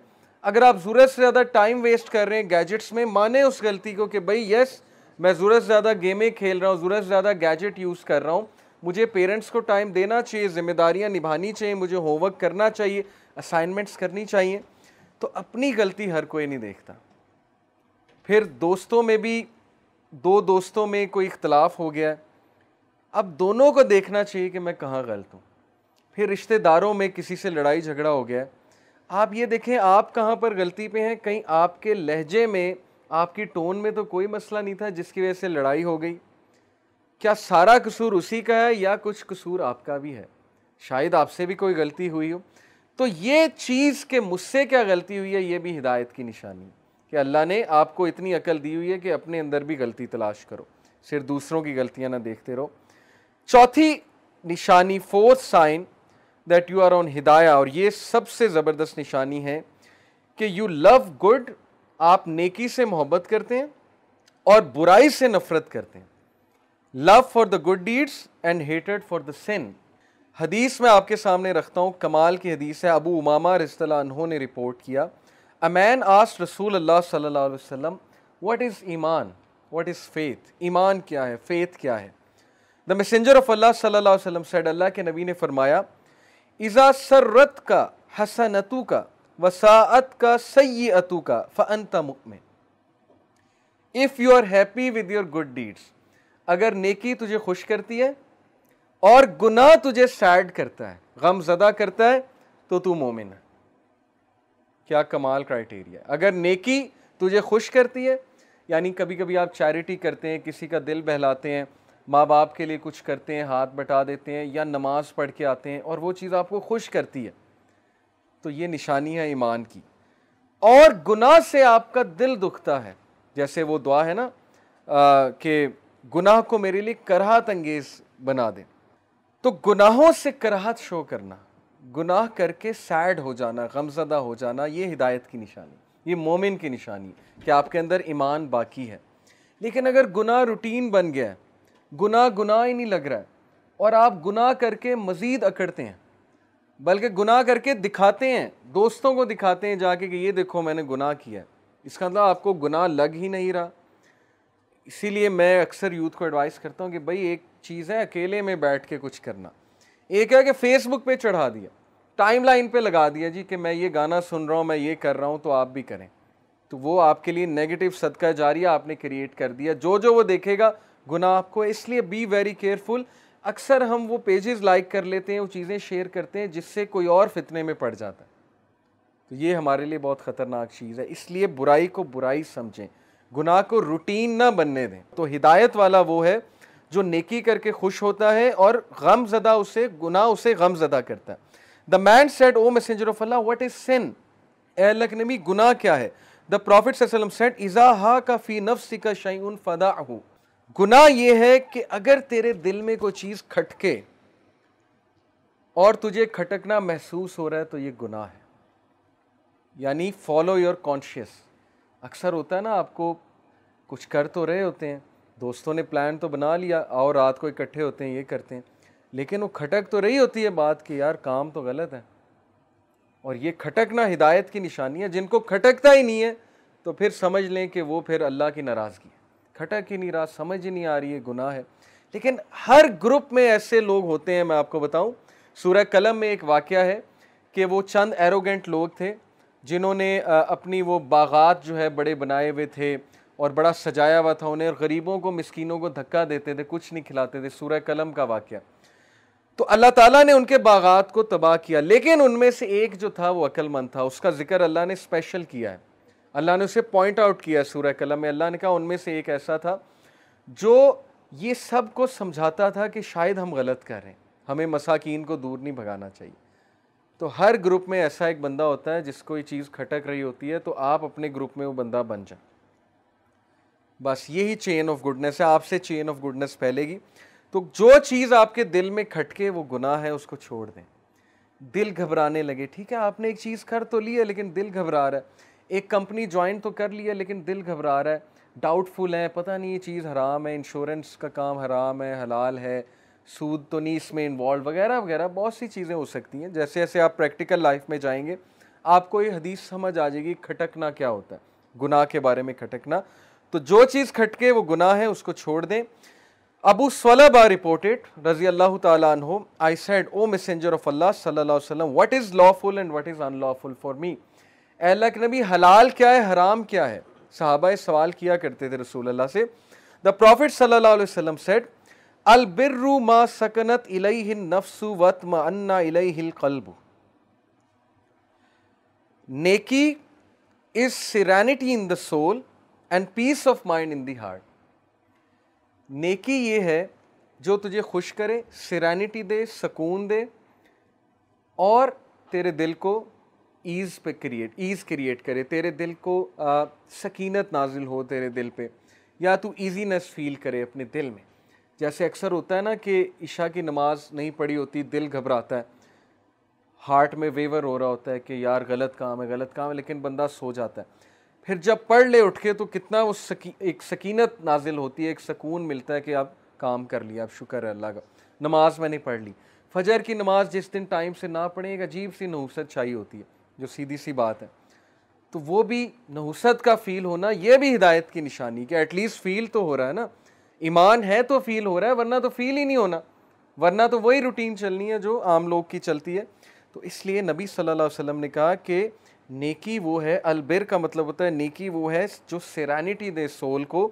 अगर आप ज़रूरत से ज़्यादा टाइम वेस्ट कर रहे हैं गैजेट्स में माने उस गलती को कि भाई यस मैं ज़रूरत से ज़्यादा गेमें खेल रहा हूँ ज़रूरत से ज़्यादा गैजेट यूज़ कर रहा हूँ मुझे पेरेंट्स को टाइम देना चाहिए जिम्मेदारियाँ निभानी चाहिए मुझे होमवर्क करना चाहिए असाइनमेंट्स करनी चाहिए तो अपनी गलती हर कोई नहीं देखता फिर दोस्तों में भी दो दोस्तों में कोई इख्तलाफ हो गया है अब दोनों को देखना चाहिए कि मैं कहाँ गलत हूँ फिर रिश्तेदारों में किसी से लड़ाई झगड़ा हो गया आप ये देखें आप कहाँ पर गलती पे हैं कहीं आपके लहजे में आपकी टोन में तो कोई मसला नहीं था जिसकी वजह से लड़ाई हो गई क्या सारा कसूर उसी का है या कुछ कसूर आपका भी है शायद आपसे भी कोई गलती हुई हो तो ये चीज़ के मुझसे क्या गलती हुई है ये भी हिदायत की निशानी कि अल्लाह ने आपको इतनी अकल दी हुई है कि अपने अंदर भी गलती तलाश करो सिर्फ दूसरों की गलतियाँ ना देखते रहो चौथी निशानी fourth sign that you are on hidaya और ये सबसे ज़बरदस्त निशानी है कि यू लव गुड आप नेकी से मोहब्बत करते हैं और बुराई से नफरत करते हैं love for the good deeds and hated for the sin हदीस में आपके सामने रखता हूँ कमाल की हदीस है अबू उमामा रिस्तला ने रिपोर्ट किया अ मैन आस रसूल अल्लाह सल्लल्लाहु अलैहि वसल्लम what is iman what is faith ईमान क्या है फेथ क्या है द मैसेंजर ऑफ अल्लाह सल्लल्लाहु अलैहि वसल्लम सैड अल्लाह के नबी ने फरमाया इज़ा सर्रत का हसनतु का वसात का अतु का फ़नता मुकमिन if you are happy with your good deeds अगर नेकी तुझे खुश करती है और गुनाह तुझे सैड करता है गम ज़दा करता है तो तू मोमिन है क्या कमाल क्राइटेरिया अगर नेकी तुझे खुश करती है यानी कभी कभी आप चैरिटी करते हैं किसी का दिल बहलाते हैं माँ बाप के लिए कुछ करते हैं हाथ बटा देते हैं या नमाज़ पढ़ के आते हैं और वो चीज़ आपको खुश करती है तो ये निशानी है ईमान की और गुनाह से आपका दिल दुखता है जैसे वो दुआ है ना कि गुनाह को मेरे लिए कराहत अंगेज बना दें तो गुनाहों से कराहत शो करना गुनाह करके सैड हो जाना गमजदा हो जाना ये हिदायत की निशानी ये मोमिन की निशानी कि आपके अंदर ईमान बाकी है लेकिन अगर गुनाह रूटीन बन गया है गुनाह गुनाह ही नहीं लग रहा है और आप गुनाह करके मज़ीद अकड़ते हैं बल्कि गुनाह करके दिखाते हैं दोस्तों को दिखाते हैं जाके कि ये देखो मैंने गुनाह किया है इसका मतलब आपको गुनाह लग ही नहीं रहा इसीलिए मैं अक्सर यूथ को एडवाइस करता हूँ कि भाई एक चीज़ है अकेले में बैठ के कुछ करना एक है कि फेसबुक पर चढ़ा दिया टाइम लाइन पर लगा दिया जी कि मैं ये गाना सुन रहा हूँ मैं ये कर रहा हूँ तो आप भी करें तो वो आपके लिए नेगेटिव सदका जारिया आपने क्रिएट कर दिया जो जो वो देखेगा गुना आपको इसलिए बी वेरी केयरफुल अक्सर हम वो पेजेस लाइक कर लेते हैं वो चीज़ें शेयर करते हैं जिससे कोई और फितने में पड़ जाता है तो ये हमारे लिए बहुत ख़तरनाक चीज़ है इसलिए बुराई को बुराई समझें गुनाह को रूटीन ना बनने दें तो हिदायत वाला वो है जो नेकी करके खुश होता है और गम ज़दा उसे गुनाह उसे गम ज़दा करता है the man said O messenger of Allah what is sin अलकनबी गुनाह क्या है द प्रॉफिट सेट इज़ा हा का फ़ी नफ़ सिका शैन फ़दा हूँ गुनाह ये है कि अगर तेरे दिल में कोई चीज़ खटके और तुझे खटकना महसूस हो रहा है तो ये गुनाह है यानी फॉलो योर कॉन्शियस अक्सर होता है ना आपको कुछ कर तो रहे होते हैं दोस्तों ने प्लान तो बना लिया आओ रात को इकट्ठे होते हैं ये करते हैं लेकिन वो खटक तो रही होती है बात कि यार काम तो गलत है और ये खटकना हिदायत की निशानी है जिनको खटकता ही नहीं है तो फिर समझ लें कि वो फिर अल्लाह की नाराज़गी है खटक ही नहीं रहा समझ ही नहीं आ रही है गुनाह है लेकिन हर ग्रुप में ऐसे लोग होते हैं मैं आपको बताऊं सूर्य कलम में एक वाक्य है कि वो चंद एरोगेंट लोग थे जिन्होंने अपनी वो बागात जो है बड़े बनाए हुए थे और बड़ा सजाया हुआ था उन्हें गरीबों को मस्किनों को धक्का देते थे कुछ नहीं खिलाते थे सूर्य कलम का वाक्य तो अल्लाह ताला ने उनके बागात को तबाह किया लेकिन उनमें से एक जो था वो अक्लमंद था उसका जिक्र अल्लाह ने स्पेशल किया है अल्लाह ने उसे पॉइंट आउट किया सूर्य कलम में अल्लाह ने कहा उनमें से एक ऐसा था जो ये सब को समझाता था कि शायद हम गलत कर रहे हैं हमें मसाकिन को दूर नहीं भगाना चाहिए तो हर ग्रुप में ऐसा एक बंदा होता है जिसको ये चीज़ खटक रही होती है तो आप अपने ग्रुप में वो बंदा बन जाए बस यही चेन ऑफ गुडनेस है आपसे चेन ऑफ गुडनेस फैलेगी तो जो चीज़ आपके दिल में खटके वो गुनाह है उसको छोड़ दें दिल घबराने लगे ठीक है आपने एक चीज़ कर तो ली है लेकिन दिल घबरा रहा है एक कंपनी ज्वाइन तो कर लिया लेकिन दिल घबरा रहा है डाउटफुल है पता नहीं ये चीज़ हराम है इंश्योरेंस का काम हराम है हलाल है सूद तो नहीं इसमें इन्वॉल्व वगैरह वगैरह बहुत सी चीज़ें हो सकती हैं जैसे जैसे आप प्रैक्टिकल लाइफ में जाएंगे आपको ये हदीस समझ आ जाएगी खटकना क्या होता है गुनाह के बारे में खटकना तो जो चीज़ खटके वो गुनाह है उसको छोड़ दें अबू आ रिपोर्टेड रजी अल्लाह तहो I said O messenger of Allah सल्लल्लाहु अलैहि वसल्लम what is lawful and what is unlawful for me Allah के नबी हलाल क्या है हराम क्या है साहबा सवाल किया करते थे रसूल अल्लाह से द प्रॉफिट सल्लल्लाहु अलैहि वसल्लम सेड अलबिर्रु मा सकनत इलैहि नफ्सु वतम अन्ना इलैहिल कल्बु नेकी is serenity in the soul and peace of mind in the heart नेकी ये है जो तुझे खुश करे सिरानिटी दे सुकून दे और तेरे दिल को ईज़ पे क्रिएट ईज़ क्रिएट करे तेरे दिल को आ, सकीनत नाजिल हो तेरे दिल पे या तू ईजीनेस फील करे अपने दिल में जैसे अक्सर होता है ना कि ईशा की नमाज़ नहीं पढ़ी होती दिल घबराता है हार्ट में वेवर हो रहा होता है कि यार गलत काम है गलत काम है लेकिन बंदा सो जाता है फिर जब पढ़ ले उठ के तो कितना उस सकी एक सकीनत नाजिल होती है एक सकून मिलता है कि आप काम कर लिया आप शुक्र है अल्लाह का नमाज़ मैंने पढ़ ली फजर की नमाज़ जिस दिन टाइम से ना पढ़े एक अजीब सी नहूसत छाई होती है जो सीधी सी बात है तो वो भी नहुसत का फ़ील होना ये भी हिदायत की निशानी कि एटलीस्ट फ़ील तो हो रहा है ना ईमान है तो फ़ील हो रहा है वरना तो फ़ील ही नहीं होना वरना तो वही रूटीन चलनी है जो आम लोग की चलती है तो इसलिए नबी सल्लल्लाहु अलैहि वसल्लम ने कहा कि नेकी वो है अलबिर का मतलब होता है नेकी वो है जो सेरानिटी दे सोल को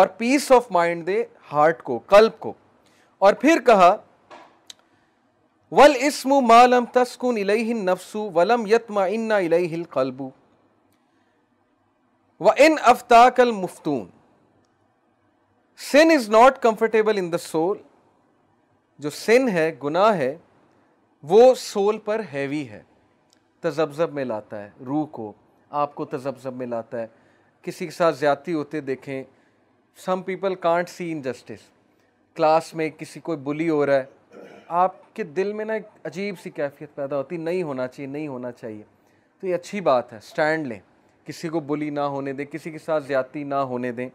और peace of mind the heart को कल्ब को और फिर कहा वल इसम मालम तस्कुन इलहिन नफसु वलम यतमा इन्ना इलहिल कलबू व इन अफ्ताकल मुफ्तून sin is not comfortable in the soul जो सिन है गुनाह है वो सोल पर हैवी है तजब्जब में लाता है रूह को आपको तजबजब में लाता है किसी के साथ ज़्यादती होते देखें some people can't see injustice class में किसी कोई बुली हो रहा है आपके दिल में ना एक अजीब सी कैफियत पैदा होती नहीं होना चाहिए नहीं होना चाहिए तो ये अच्छी बात है स्टैंड लें किसी को बुली ना होने दें किसी के साथ ज्यादती ना होने दें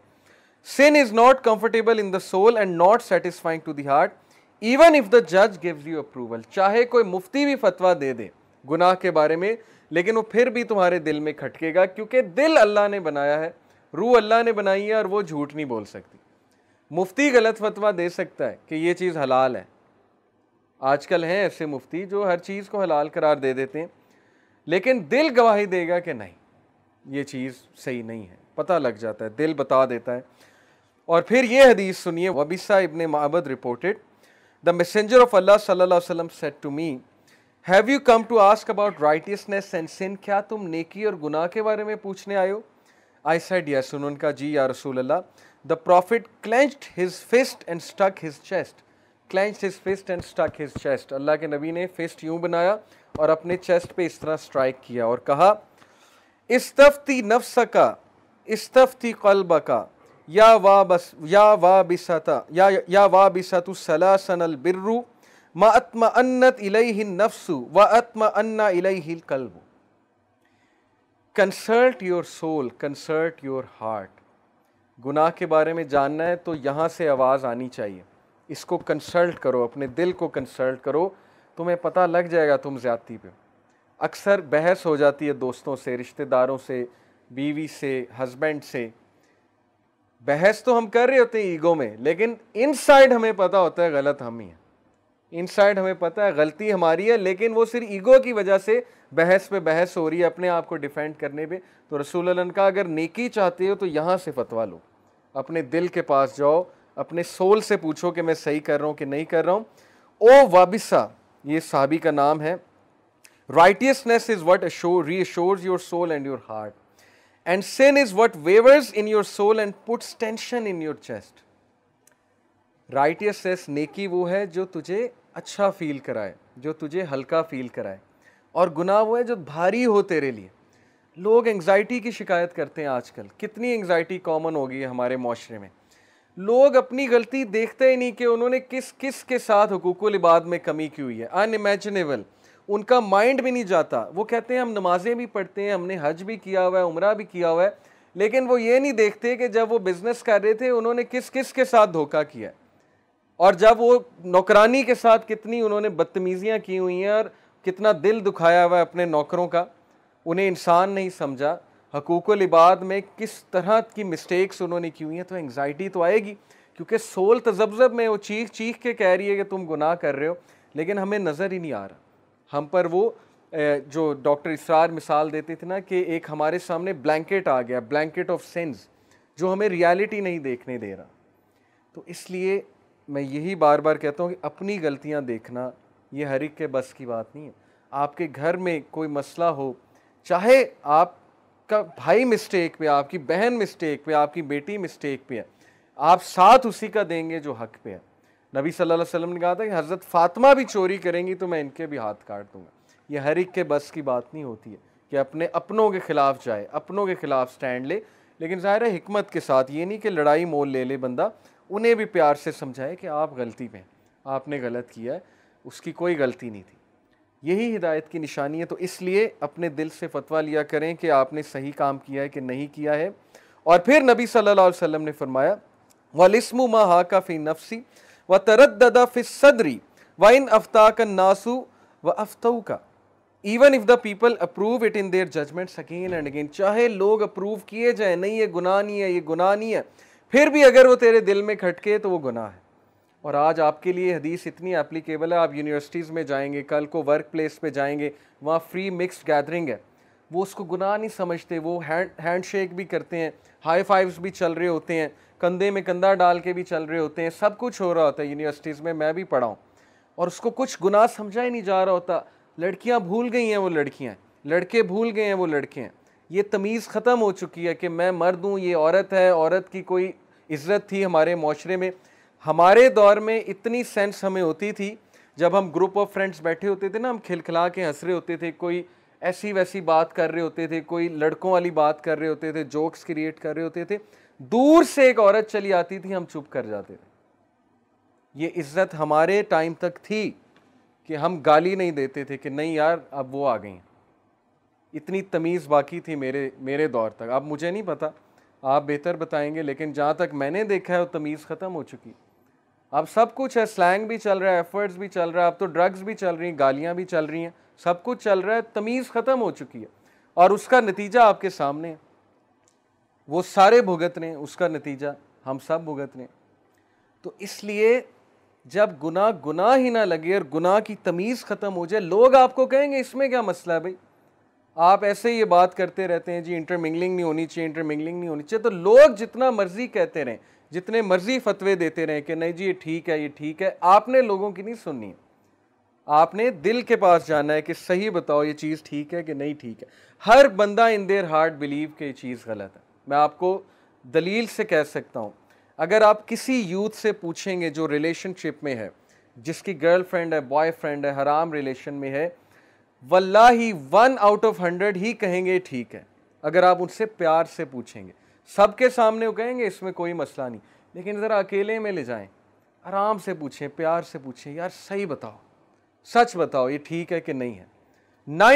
sin is not comfortable in the soul and not satisfying to the heart even if the जज gives यू अप्रूवल चाहे कोई मुफ्ती भी फतवा दे दे गुनाह के बारे में लेकिन वो फिर भी तुम्हारे दिल में खटकेगा क्योंकि दिल अल्लाह ने बनाया है रूह अल्लाह ने बनाई है और वो झूठ नहीं बोल सकती मुफ्ती गलत फतवा दे सकता है कि ये चीज़ हलाल है आजकल हैं ऐसे मुफ्ती जो हर चीज़ को हलाल करार दे देते हैं लेकिन दिल गवाही देगा कि नहीं ये चीज़ सही नहीं है पता लग जाता है दिल बता देता है और फिर ये हदीस सुनिए वबिसा इबन महबद reported the messenger of Allah सल्लल्लाहु अलैहि वसल्लम said to me have you come to ask about righteousness and sin क्या तुम नेकी और गुनाह के बारे में पूछने आयो आई सेड यस उन्होंने कहा जी या रसूल अल्लाह the prophet clenched his fist and stuck his chest clenched his fist and stuck his chest Allah के नबी ने फिस्ट यूं बनाया और अपने चेस्ट पे इस तरह स्ट्राइक किया और कहा इस्तफ्ती नफ्स का इस्तफ्ती कल्ब का या वा बस या वा बिसता या या वा बिसतु सलासन अल बिर्रु मा अतम अन्नत इलैहि नफ्सु व अतम अन्ना इलैहि कल्ब consult your soul consult your heart गुनाह के बारे में जानना है तो यहाँ से आवाज़ आनी चाहिए इसको कंसल्ट करो अपने दिल को कंसल्ट करो तुम्हें पता लग जाएगा तुम ज्यादी पे अक्सर बहस हो जाती है दोस्तों से रिश्तेदारों से बीवी से हस्बैंड से बहस तो हम कर रहे होते हैं ईगो में लेकिन इनसाइड हमें पता होता है गलत हम ही हैं इनसाइड हमें पता है गलती हमारी है लेकिन वो सिर्फ ईगो की वजह से बहस पे बहस हो रही है अपने आप को डिफेंड करने पे तो रसूल का अगर नेकी चाहते हो तो यहाँ से फतवा लो अपने दिल के पास जाओ अपने सोल से पूछो कि मैं सही कर रहा हूँ कि नहीं कर रहा हूँ ओ वाबिसा ये साहबी का नाम है righteousness is what reassure your soul and your heart and sin is what wavers in your soul and puts tension in your chest righteousness नेकी वो है जो तुझे अच्छा फील कराए जो तुझे हल्का फील कराए और गुनाह वो है जो भारी हो तेरे लिए लोग एंग्जाइटी की शिकायत करते हैं आजकल कितनी एंग्जाइटी कॉमन हो गई है हमारे माशरे में लोग अपनी गलती देखते ही नहीं कि उन्होंने किस किस के साथ हकूकुल लिबाद में कमी की हुई है अनइमेजिनेबल उनका माइंड भी नहीं जाता वो कहते हैं हम नमाज़ें भी पढ़ते हैं हमने हज भी किया हुआ है उम्र भी किया हुआ है लेकिन वो ये नहीं देखते कि जब वो बिज़नेस कर रहे थे उन्होंने किस किस के साथ धोखा किया और जब वो नौकरानी के साथ कितनी उन्होंने बदतमीज़ियाँ की हुई हैं और कितना दिल दुखाया हुआ है अपने नौकरों का उन्हें इंसान नहीं समझा हकूक लिबाद में किस तरह की मिस्टेक्स उन्होंने की हुई हैं तो एंगजाइटी तो आएगी क्योंकि सोल तजब्जब में वो चीख चीख के कह रही है कि तुम गुनाह कर रहे हो लेकिन हमें नज़र ही नहीं आ रहा हम पर वो जो डॉक्टर इसरार मिसाल देते थे ना कि एक हमारे सामने ब्लैंकेट आ गया ब्लैंकेट ऑफ सेंस जो हमें रियलिटी नहीं देखने दे रहा तो इसलिए मैं यही बार बार कहता हूँ कि अपनी गलतियाँ देखना ये हर एक के बस की बात नहीं है आपके घर में कोई मसला हो चाहे आप आपका भाई मिस्टेक पे आपकी बहन मिस्टेक पे आपकी बेटी मिस्टेक पे है आप साथ उसी का देंगे जो हक पे है नबी सल्लल्लाहु अलैहि वसल्लम ने कहा था कि हज़रत फातिमा भी चोरी करेंगी तो मैं इनके भी हाथ काट दूंगा ये हर एक के बस की बात नहीं होती है कि अपने अपनों के ख़िलाफ़ जाए अपनों के ख़िलाफ़ स्टैंड ले लेकिन ज़ाहिर है हमत के साथ ये नहीं कि लड़ाई मोल ले ले बंदा उन्हें भी प्यार से समझाए कि आप गलती हैं आपने गलत किया है उसकी कोई गलती नहीं थी यही हिदायत की निशानी है तो इसलिए अपने दिल से फतवा लिया करें कि आपने सही काम किया है कि नहीं किया है और फिर नबी सल्लल्लाहु अलैहि वसल्लम ने फरमाया वलिस्म मा हाका फ़ी नफसी व तरददा फ़ि सदरी व इन अफ्ता का नासू व अफ्तऊ का even if the people approve it in their judgment again and again चाहे लोग अप्रूव किए जाए नहीं ये गुनाह नहीं है ये गुनाह नहीं है फिर भी अगर वो तेरे दिल में खटके तो वो गुनाह है और आज आपके लिए हदीस इतनी एप्लीकेबल है आप यूनिवर्सिटीज़ में जाएंगे कल को वर्क प्लेस पर जाएंगे वहाँ फ्री मिक्स गैदरिंग है वो उसको गुनाह नहीं समझते वो हैंड हैंड शेक भी करते हैं हाई फाइव्स भी चल रहे होते हैं कंधे में कंधा डाल के भी चल रहे होते हैं सब कुछ हो रहा होता है यूनिवर्सिटीज़ में मैं भी पढ़ाऊँ और उसको कुछ गुनाह समझा ही नहीं जा रहा होता लड़कियाँ भूल गई हैं वो लड़कियाँ लड़के भूल गए हैं वो लड़के हैं ये तमीज़ ख़त्म हो चुकी है कि मैं मर्द हूँ ये औरत है औरत की कोई इज़्ज़त थी हमारे माशरे में हमारे दौर में इतनी सेंस हमें होती थी जब हम ग्रुप ऑफ फ्रेंड्स बैठे होते थे ना हम खिलखिला के हंस रहे होते थे कोई ऐसी वैसी बात कर रहे होते थे कोई लड़कों वाली बात कर रहे होते थे जोक्स क्रिएट कर रहे होते थे दूर से एक औरत चली आती थी हम चुप कर जाते थे ये इज्जत हमारे टाइम तक थी कि हम गाली नहीं देते थे कि नहीं यार अब वो आ गई इतनी तमीज़ बाकी थी मेरे मेरे दौर तक अब मुझे नहीं पता आप बेहतर बताएंगे लेकिन जहाँ तक मैंने देखा है वो तमीज़ ख़त्म हो चुकी अब सब कुछ है स्लैंग भी चल रहा है एफर्ट्स भी चल रहा है अब तो ड्रग्स भी चल रही हैं गालियाँ भी चल रही हैं सब कुछ चल रहा है तमीज़ ख़त्म हो चुकी है और उसका नतीजा आपके सामने है वो सारे भुगत रहे हैं उसका नतीजा हम सब भुगत रहे हैं तो इसलिए जब गुनाह गुनाह ही ना लगे और गुनाह की तमीज़ ख़त्म हो जाए लोग आपको कहेंगे इसमें क्या मसला है भाई आप ऐसे ही ये बात करते रहते हैं जी इंटरमिंगलिंग नहीं होनी चाहिए इंटरमिंगलिंग नहीं होनी चाहिए तो लोग जितना मर्ज़ी कहते रहें जितने मर्जी फतवे देते रहे कि नहीं जी ये ठीक है ये ठीक है आपने लोगों की नहीं सुननी आपने दिल के पास जाना है कि सही बताओ ये चीज़ ठीक है कि नहीं ठीक है हर बंदा इन देयर हार्ट बिलीव के ये चीज़ गलत है मैं आपको दलील से कह सकता हूँ अगर आप किसी यूथ से पूछेंगे जो रिलेशनशिप में है जिसकी गर्लफ्रेंड है बॉयफ्रेंड है हराम रिलेशन में है वल्ला ही वन आउट ऑफ हंड्रेड ही कहेंगे ठीक है अगर आप उनसे प्यार से पूछेंगे सबके सामने वो कहेंगे इसमें कोई मसला नहीं लेकिन ज़रा अकेले में ले जाएं आराम से पूछें प्यार से पूछें यार सही बताओ सच बताओ ये ठीक है कि नहीं है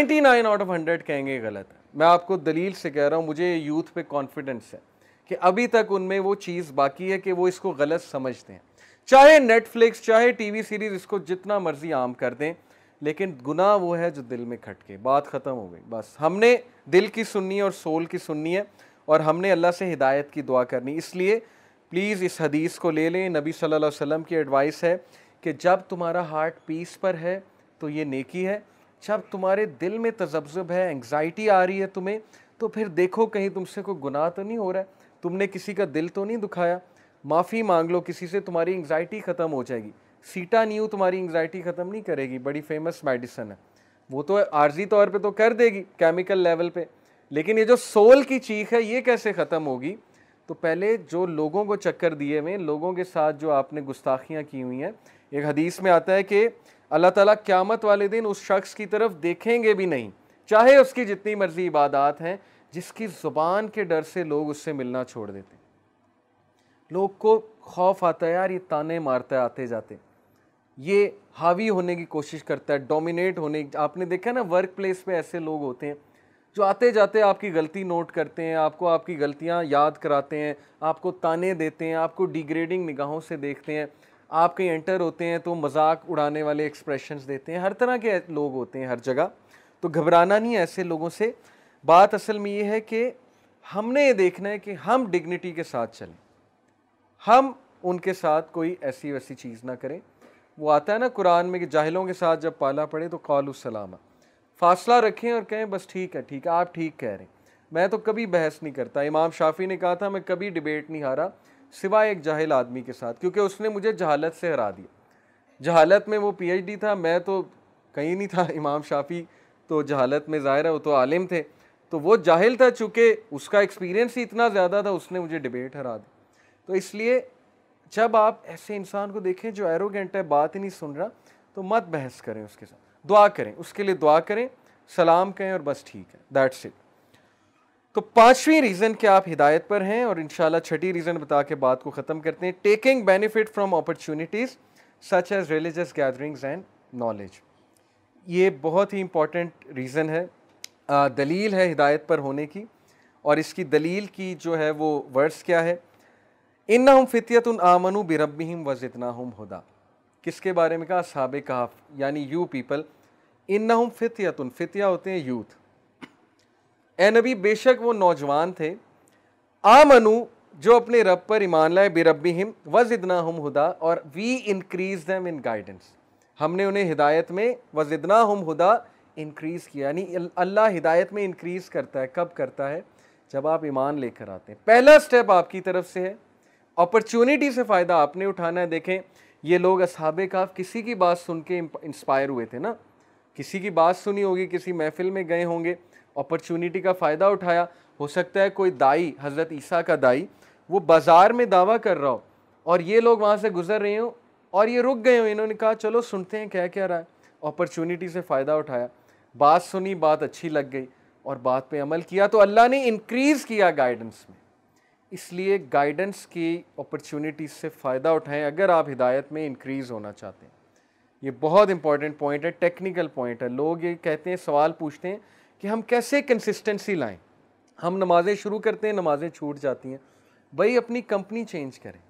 99 आउट ऑफ हंड्रेड कहेंगे गलत है मैं आपको दलील से कह रहा हूँ मुझे यूथ पे कॉन्फिडेंस है कि अभी तक उनमें वो चीज़ बाकी है कि वो इसको गलत समझते हैं चाहे नेटफ्लिक्स चाहे टीवी सीरीज़ इसको जितना मर्जी आम कर दें लेकिन गुनाह वो है जो दिल में खटके बात ख़त्म हो गई बस हमने दिल की सुननी है और सोल की सुननी है और हमने अल्लाह से हिदायत की दुआ करनी इसलिए प्लीज़ इस हदीस को ले लें नबी सल्लल्लाहु अलैहि वसल्लम की एडवाइस है कि जब तुम्हारा हार्ट पीस पर है तो ये नेकी है जब तुम्हारे दिल में तजब्ज़ब है एंग्ज़ाइटी आ रही है तुम्हें तो फिर देखो कहीं तुमसे कोई गुनाह तो नहीं हो रहा है तुमने किसी का दिल तो नहीं दुखाया माफ़ी मांग लो किसी से तुम्हारी एंग्ज़ाइटी ख़त्म हो जाएगी सीटा न्यू तुम्हारी एंग्ज़ाइटी ख़त्म नहीं करेगी बड़ी फेमस मेडिसन है वो तो आर्जी तौर पे तो कर देगी केमिकल लेवल पे लेकिन ये जो सोल की चीख है ये कैसे ख़त्म होगी तो पहले जो लोगों को चक्कर दिए हुए लोगों के साथ जो आपने गुस्ताखियाँ की हुई हैं एक हदीस में आता है कि अल्लाह ताला क़्यामत वाले दिन उस शख्स की तरफ देखेंगे भी नहीं चाहे उसकी जितनी मर्जी इबादत हैं जिसकी ज़ुबान के डर से लोग उससे मिलना छोड़ देते लोग को खौफ आता है यार ये ताने मारता है आते जाते ये हावी होने की कोशिश करता है डोमिनेट होने आपने देखा ना वर्क प्लेस में ऐसे लोग होते हैं जो आते जाते आपकी गलती नोट करते हैं आपको आपकी गलतियाँ याद कराते हैं आपको ताने देते हैं आपको डिग्रेडिंग निगाहों से देखते हैं आप कहीं एंटर होते हैं तो मजाक उड़ाने वाले एक्सप्रेशंस देते हैं हर तरह के लोग होते हैं हर जगह तो घबराना नहीं है ऐसे लोगों से बात असल में ये है कि हमने ये देखना है कि हम डिग्निटी के साथ चलें हम उनके साथ कोई ऐसी वैसी चीज़ ना करें वो आता है ना कुरान में कि जाहिलों के साथ जब पाला पड़े तो कौल सलामा फासला रखें और कहें बस ठीक है ठीक है आप ठीक कह रहे हैं मैं तो कभी बहस नहीं करता इमाम शाफी ने कहा था मैं कभी डिबेट नहीं हारा सिवाय एक जाहिल आदमी के साथ क्योंकि उसने मुझे जहालत से हरा दिया जहालत में वो पी था मैं तो कहीं नहीं था इमाम शाफी तो जहालत में ज़ाहिर है वो तो आलिम थे तो वो जाहिल था चूँकि उसका एक्सपीरियंस ही इतना ज़्यादा था उसने मुझे डिबेट हरा दी तो इसलिए जब आप ऐसे इंसान को देखें जो एरोगेंट है बात ही नहीं सुन रहा तो मत बहस करें उसके साथ दुआ करें उसके लिए दुआ करें सलाम कहें और बस ठीक है दैट्स इट तो पांचवी रीज़न कि आप हिदायत पर हैं और इन छठी रीज़न बता के बात को ख़त्म करते हैं taking benefit from opportunities such as religious gatherings and knowledge ये बहुत ही इम्पॉर्टेंट रीज़न है आ, दलील है हिदायत पर होने की और इसकी दलील की जो है वो वर्ड्स क्या है इन हम फितियत आमनु बिरबी हम वजितना हम हुदा किसके बारे में कहा साब कहाफ यानी यू पीपल इन ना हम फितियतन फितिया होते हैं यूथ ए नबी बेशक वो नौजवान थे आ मनु जो अपने रब पर ईमान लाए बेरबी हिम वजिदना हम हुदा और we increase them in guidance हमने उन्हें हिदायत में वजिदना हम हुदा इंक्रीज़ किया यानी अल्लाह हिदायत में इंक्रीज़ करता है कब करता है जब आप ईमान लेकर आते हैं पहला स्टेप आपकी तरफ से है अपॉर्चुनिटी से फ़ायदा आपने उठाना है देखें ये लोग असहाब काफ किसी की बात सुन के इंस्पायर हुए थे ना किसी की बात सुनी होगी किसी महफिल में गए होंगे अपॉर्चुनिटी का फ़ायदा उठाया हो सकता है कोई दाई हज़रत ईसा का दाई वो बाज़ार में दावा कर रहा हो और ये लोग वहाँ से गुजर रहे हों और ये रुक गए हो इन्होंने कहा चलो सुनते हैं क्या क्या रहा है अपॉर्चुनिटी से फ़ायदा उठाया बात सुनी बात अच्छी लग गई और बात पे अमल किया तो अल्लाह ने इनक्रीज़ किया गाइडेंस में इसलिए गाइडेंस की अपॉर्चुनिटीज़ से फ़ायदा उठाएं अगर आप हिदायत में इंक्रीज़ होना चाहते हैं ये बहुत इंपॉर्टेंट पॉइंट है टेक्निकल पॉइंट है लोग ये कहते हैं सवाल पूछते हैं कि हम कैसे कंसिस्टेंसी लाएं हम नमाज़ें शुरू करते हैं नमाज़ें छूट जाती हैं भाई अपनी कंपनी चेंज करें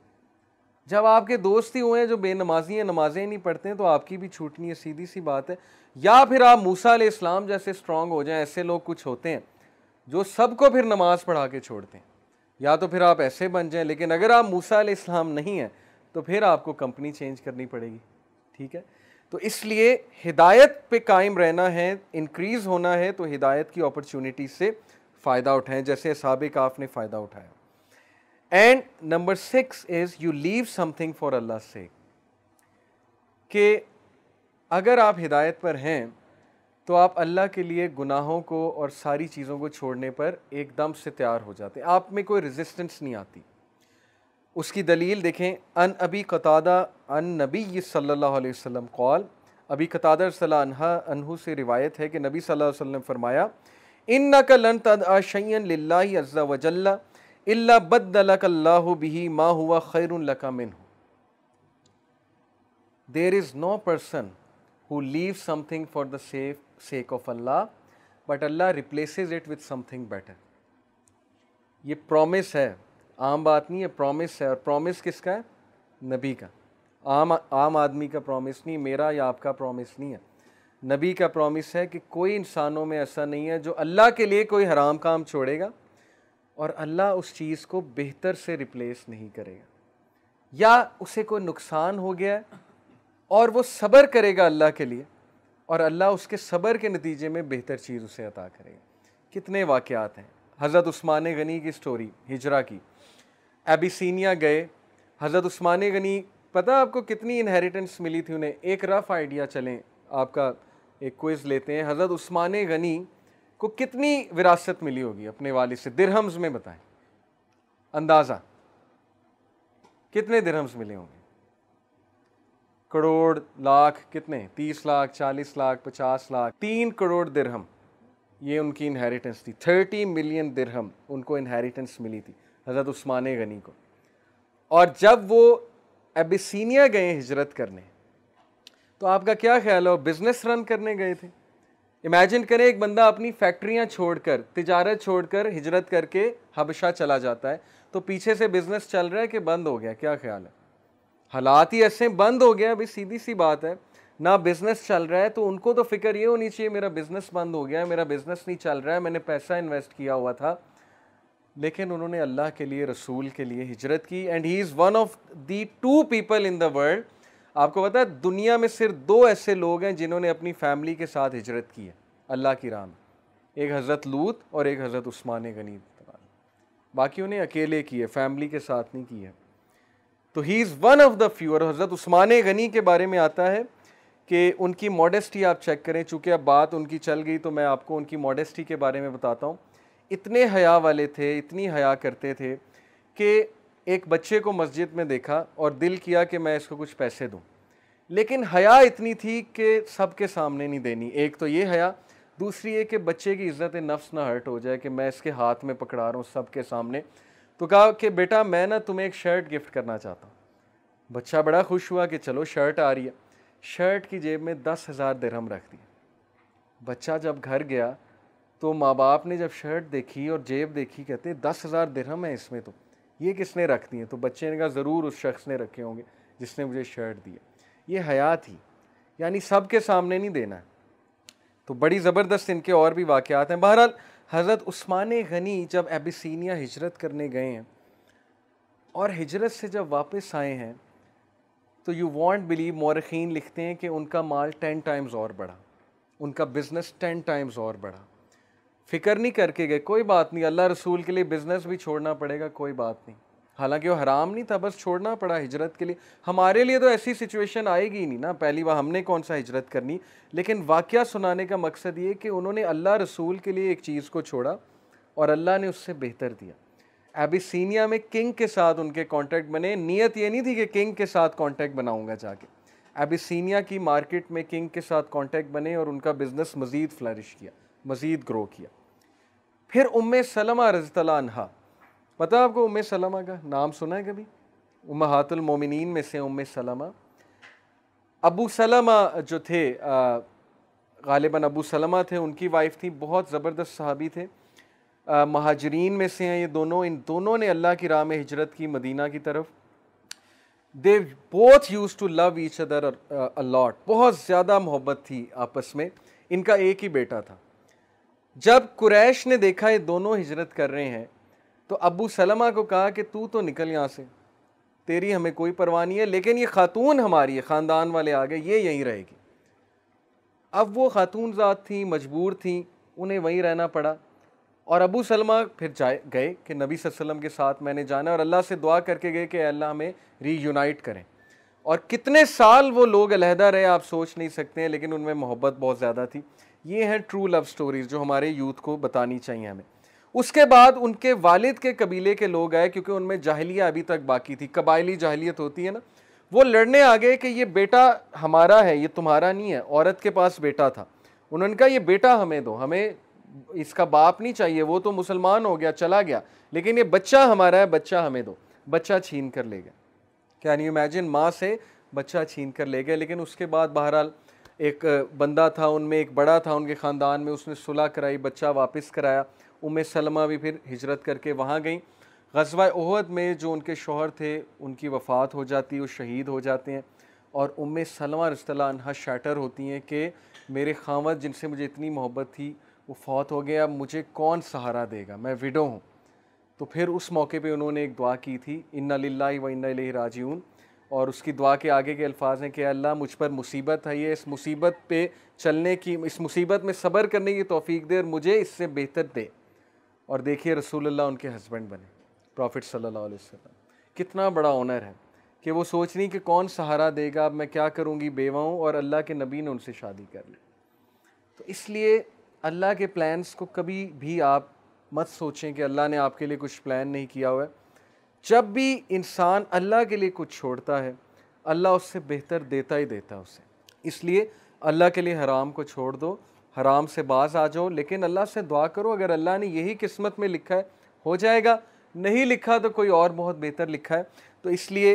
जब आपके दोस्त ही हुए हैं जो बेनमाजी हैं नमाजें नहीं पढ़ते हैं तो आपकी भी छूटनी है सीधी सी बात है या फिर आप मूसा इस्लाम जैसे स्ट्रांग हो जाएं ऐसे लोग कुछ होते हैं जो सबको फिर नमाज़ पढ़ा के छोड़ते हैं या तो फिर आप ऐसे बन जाएं लेकिन अगर आप मूसा इस्लाम नहीं हैं तो फिर आपको कंपनी चेंज करनी पड़ेगी ठीक है तो इसलिए हिदायत पे कायम रहना है इंक्रीज़ होना है तो हिदायत की अपॉर्चुनिटी से फ़ायदा उठाएं जैसे सबक ने फ़ायदा उठाया and number six is you leave something for Allah से कि अगर आप हिदायत पर हैं तो आप अल्लाह के लिए गुनाहों को और सारी चीज़ों को छोड़ने पर एकदम से तैयार हो जाते हैं आप में कोई रेजिस्टेंस नहीं आती उसकी दलील देखें अन अबी कतादा अन नबी सल्लल्लाहु अलैहि वसल्लम कौल अबी कतादर सलाहा अनहू से रिवायत है कि नबी सल्लल्लाहु अलैहि वसल्लम फरमाया इन न का लन तद आशन लाला वजल्ला इल्ला बदल्लाह बिही मा हुआ खैर मिन there is no person who leaves something for the sake of Allah, but Allah replaces it with something better. ये promise है आम बात नहीं है promise है और promise किसका है नबी का आम आम आदमी का promise नहीं मेरा या आपका promise नहीं है नबी का प्रॉमिस है कि कोई इंसानों में ऐसा नहीं है जो अल्लाह के लिए कोई हराम काम छोड़ेगा और अल्लाह उस चीज़ को बेहतर से रिप्लेस नहीं करेगा या उसे कोई नुकसान हो गया है और वो सब्र करेगा अल्लाह के लिए और अल्लाह उसके सब्र के नतीजे में बेहतर चीज़ उसे अता करेगा कितने वाक़ात हैं हज़रत उस्मान गनी की स्टोरी हिजरा की एबिसीनिया गए हज़रत उस्मान गनी पता आपको कितनी इनहेरिटेंस मिली थी उन्हें एक रफ़ आइडिया चलें आपका एक क्विज़ लेते हैं हज़रत उस्मान गनी को कितनी विरासत मिली होगी अपने वाले से दिरहम्स में बताएं अंदाज़ा कितने दिरहम्स मिले होंगे करोड़ लाख कितने तीस लाख चालीस लाख पचास लाख तीन करोड़ दिरहम ये उनकी इनहेरिटेंस थी थर्टी मिलियन दिरहम उनको इनहेरिटेंस मिली थी हज़रत उस्मान गनी को और जब वो एबिसिनिया गए हिजरत करने तो आपका क्या ख्याल है बिज़नेस रन करने गए थे इमेजिन करें एक बंदा अपनी फैक्ट्रियां छोड़कर तिजारत छोड़कर हिजरत करके हबशा चला जाता है तो पीछे से बिज़नेस चल रहा है कि बंद हो गया क्या ख्याल है हालात ही ऐसे बंद हो गया अभी सीधी सी बात है ना बिज़नेस चल रहा है तो उनको तो फिक्र ये होनी चाहिए मेरा बिज़नेस बंद हो गया है मेरा बिज़नेस नहीं चल रहा है मैंने पैसा इन्वेस्ट किया हुआ था लेकिन उन्होंने अल्लाह के लिए रसूल के लिए हिजरत की and he is one of the two people in the world आपको पता है दुनिया में सिर्फ दो ऐसे लोग हैं जिन्होंने अपनी फैमिली के साथ हिजरत की है अल्लाह की राम एक हज़रत लूत और एक हज़रत उस्मान गनी बाकी उन्हें अकेले की है फैमिली के साथ नहीं की है तो he is one of the few और हज़रत उस्मान गनी के बारे में आता है कि उनकी मॉडेस्टी आप चेक करें चूँकि अब बात उनकी चल गई तो मैं आपको उनकी मॉडेस्टी के बारे में बताता हूँ इतने हया वाले थे इतनी हया करते थे कि एक बच्चे को मस्जिद में देखा और दिल किया कि मैं इसको कुछ पैसे दूँ लेकिन हया इतनी थी कि सबके सामने नहीं देनी एक तो ये हया दूसरी ये कि बच्चे की इज़्ज़त नफ्स ना हर्ट हो जाए कि मैं इसके हाथ में पकड़ा रहा हूँ सबके सामने तो कहा कि बेटा मैं ना तुम्हें एक शर्ट गिफ्ट करना चाहता हूँ बच्चा बड़ा खुश हुआ कि चलो शर्ट आ रही है शर्ट की जेब में दस हज़ार दरहम रख दिए बच्चा जब घर गया तो माँ बाप ने जब शर्ट देखी और जेब देखी कहते दस हज़ार दरहम है इसमें तो ये किसने रख दिए तो बच्चे ने कहा ज़रूर उस शख्स ने रखे होंगे जिसने मुझे शर्ट दी ये हया थी यानी सब के सामने नहीं देना है तो बड़ी ज़बरदस्त इनके और भी वाक़ हैं बहरहाल हज़रत उस्मान गनी जब एबिसिनिया हिजरत करने गए हैं और हिजरत से जब वापस आए हैं तो यू वॉन्ट बिलीव मौरखीन लिखते हैं कि उनका माल टेन टाइम्स और बढ़ा उनका बिज़नेस टेन टाइम्स और बढ़ा फ़िक्र नहीं करके गए कोई बात नहीं अल्लाह रसूल के लिए बिज़नेस भी छोड़ना पड़ेगा कोई बात नहीं हालांकि वो हराम नहीं था बस छोड़ना पड़ा हिजरत के लिए हमारे लिए तो ऐसी सिचुएशन आएगी ही नहीं ना पहली बार हमने कौन सा हिजरत करनी लेकिन वाक़ सुनाने का मकसद ये कि उन्होंने अल्लाह रसूल के लिए एक चीज़ को छोड़ा और अल्लाह ने उससे बेहतर दिया एबिसीनिया में किंग के साथ उनके कॉन्टैक्ट बने नीयत ये नहीं थी कि किंग के साथ कॉन्टैक्ट बनाऊँगा जाके एबिसनिया की मार्केट में किंग के साथ कॉन्टैक्ट बने और उनका बिज़नेस मज़ीद फ्लरिश किया मज़ीद ग्रो किया फिर उम सलमा रजतला पता है आपको उम्मे सलमा का नाम सुना है कभी उम हातुलमोमिन में से उम सलमा अबू सलमा जो थे गालिबा अबू सलमा थे उनकी वाइफ थी बहुत ज़बरदस्त सहाबी थे महाजरीन में से हैं ये दोनों इन दोनों ने अल्लाह की राह में हिजरत की मदीना की तरफ they both use to love each other a lot बहुत ज़्यादा मोहब्बत थी आपस में इनका एक ही बेटा था जब कुरैश ने देखा ये दोनों हिजरत कर रहे हैं तो अबू सलमा को कहा कि तू तो निकल यहाँ से तेरी हमें कोई परवाह नहीं है लेकिन ये खातून हमारी है ख़ानदान वाले आ गए ये यहीं रहेगी अब वो खातून ज़ात थी मजबूर थी उन्हें वहीं रहना पड़ा और अबू सलमा फिर जाए गए कि नबी वसल्लम के साथ मैंने जाना और अल्लाह से दुआ करके गए कि अल्लाह हमें रीयूनाइट करें और कितने साल वो लोग अलहदा रहे आप सोच नहीं सकते हैं लेकिन उनमें मोहब्बत बहुत ज़्यादा थी ये हैं ट्रू लव स्टोरीज़ जो हमारे यूथ को बतानी चाहिए हमें उसके बाद उनके वालिद के कबीले के लोग आए क्योंकि उनमें जाहलियाँ अभी तक बाकी थी कबायली जाहलीत होती है ना वो लड़ने आ गए कि ये बेटा हमारा है ये तुम्हारा नहीं है औरत के पास बेटा था उन्होंने कहा ये बेटा हमें दो हमें इसका बाप नहीं चाहिए वो तो मुसलमान हो गया चला गया लेकिन ये बच्चा हमारा है बच्चा हमें दो बच्चा छीन कर ले गया कैन यू इमेजिन माँ से बच्चा छीन कर ले गए लेकिन उसके बाद बहरहाल एक बंदा था उनमें एक बड़ा था उनके ख़ानदान में उसने सुलह कराई बच्चा वापस कराया उम सलमा भी फिर हिजरत करके वहाँ गई गजवा ओहद में जो उनके शोहर थे उनकी वफ़ात हो जाती है वो शहीद हो जाते हैं और उम सलमा रसतला शैटर होती हैं कि मेरे खामद जिनसे मुझे इतनी मोहब्बत थी वो फौत हो गया अब मुझे कौन सहारा देगा मैं विडो हूँ तो फिर उस मौके पे उन्होंने एक दुआ की थी इन्ना लिल्लाहि व इन्ना इलैहि राजिऊन और उसकी दुआ के आगे के अल्फाज हैं कि अल्लाह मुझ पर मुसीबत है ये इस मुसीबत पे चलने की इस मुसीबत में सब्र करने की तोफ़ी दे और मुझे इससे बेहतर दे और देखिए रसूलुल्लाह उनके हस्बैंड बने प्रॉफिट सल्लल्लाहु अलैहि वसल्लम कितना बड़ा ऑनर है कि वो सोच रही कि कौन सहारा देगा अब मैं क्या करूँगी बेवाऊँ और अल्लाह के नबी ने उनसे शादी कर ली तो इसलिए अल्लाह के प्लान्स को कभी भी आप मत सोचें कि अल्लाह ने आपके लिए कुछ प्लान नहीं किया हुआ है जब भी इंसान अल्लाह के लिए कुछ छोड़ता है अल्लाह उससे बेहतर देता ही देता है उसे इसलिए अल्लाह के लिए हराम को छोड़ दो हराम से बाज आ जाओ लेकिन अल्लाह से दुआ करो अगर अल्लाह ने यही किस्मत में लिखा है हो जाएगा नहीं लिखा तो कोई और बहुत बेहतर लिखा है तो इसलिए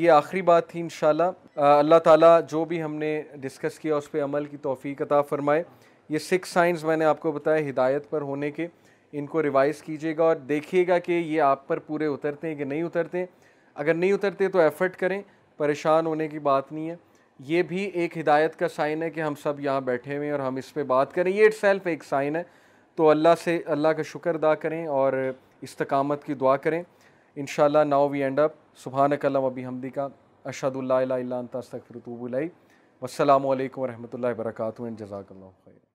ये आखिरी बात थी इन अल्लाह ताला जो भी हमने डिस्कस किया उस पर अमल की तोफ़ी अता फ़रमाए ये सिक्स साइंस मैंने आपको बताया हिदायत पर होने के इनको रिवाइज़ कीजिएगा और देखिएगा कि ये आप पर पूरे उतरते हैं कि नहीं उतरते अगर नहीं उतरते तो एफ़र्ट करें परेशान होने की बात नहीं है ये भी एक हिदायत का साइन है कि हम सब यहाँ बैठे हुए हैं और हम इस पर बात करें ये इट एक साइन है तो अल्लाह से अल्लाह का शुक्र अदा करें और इस्तकामत की दुआ करें इन शाला नाव वी एंड अप सुबहान कलम अबी हमदी का अशदुल्ला तस्तफ़रतूबुलई वसलम वरहमल वर्क एंड जजाकल्ला खैर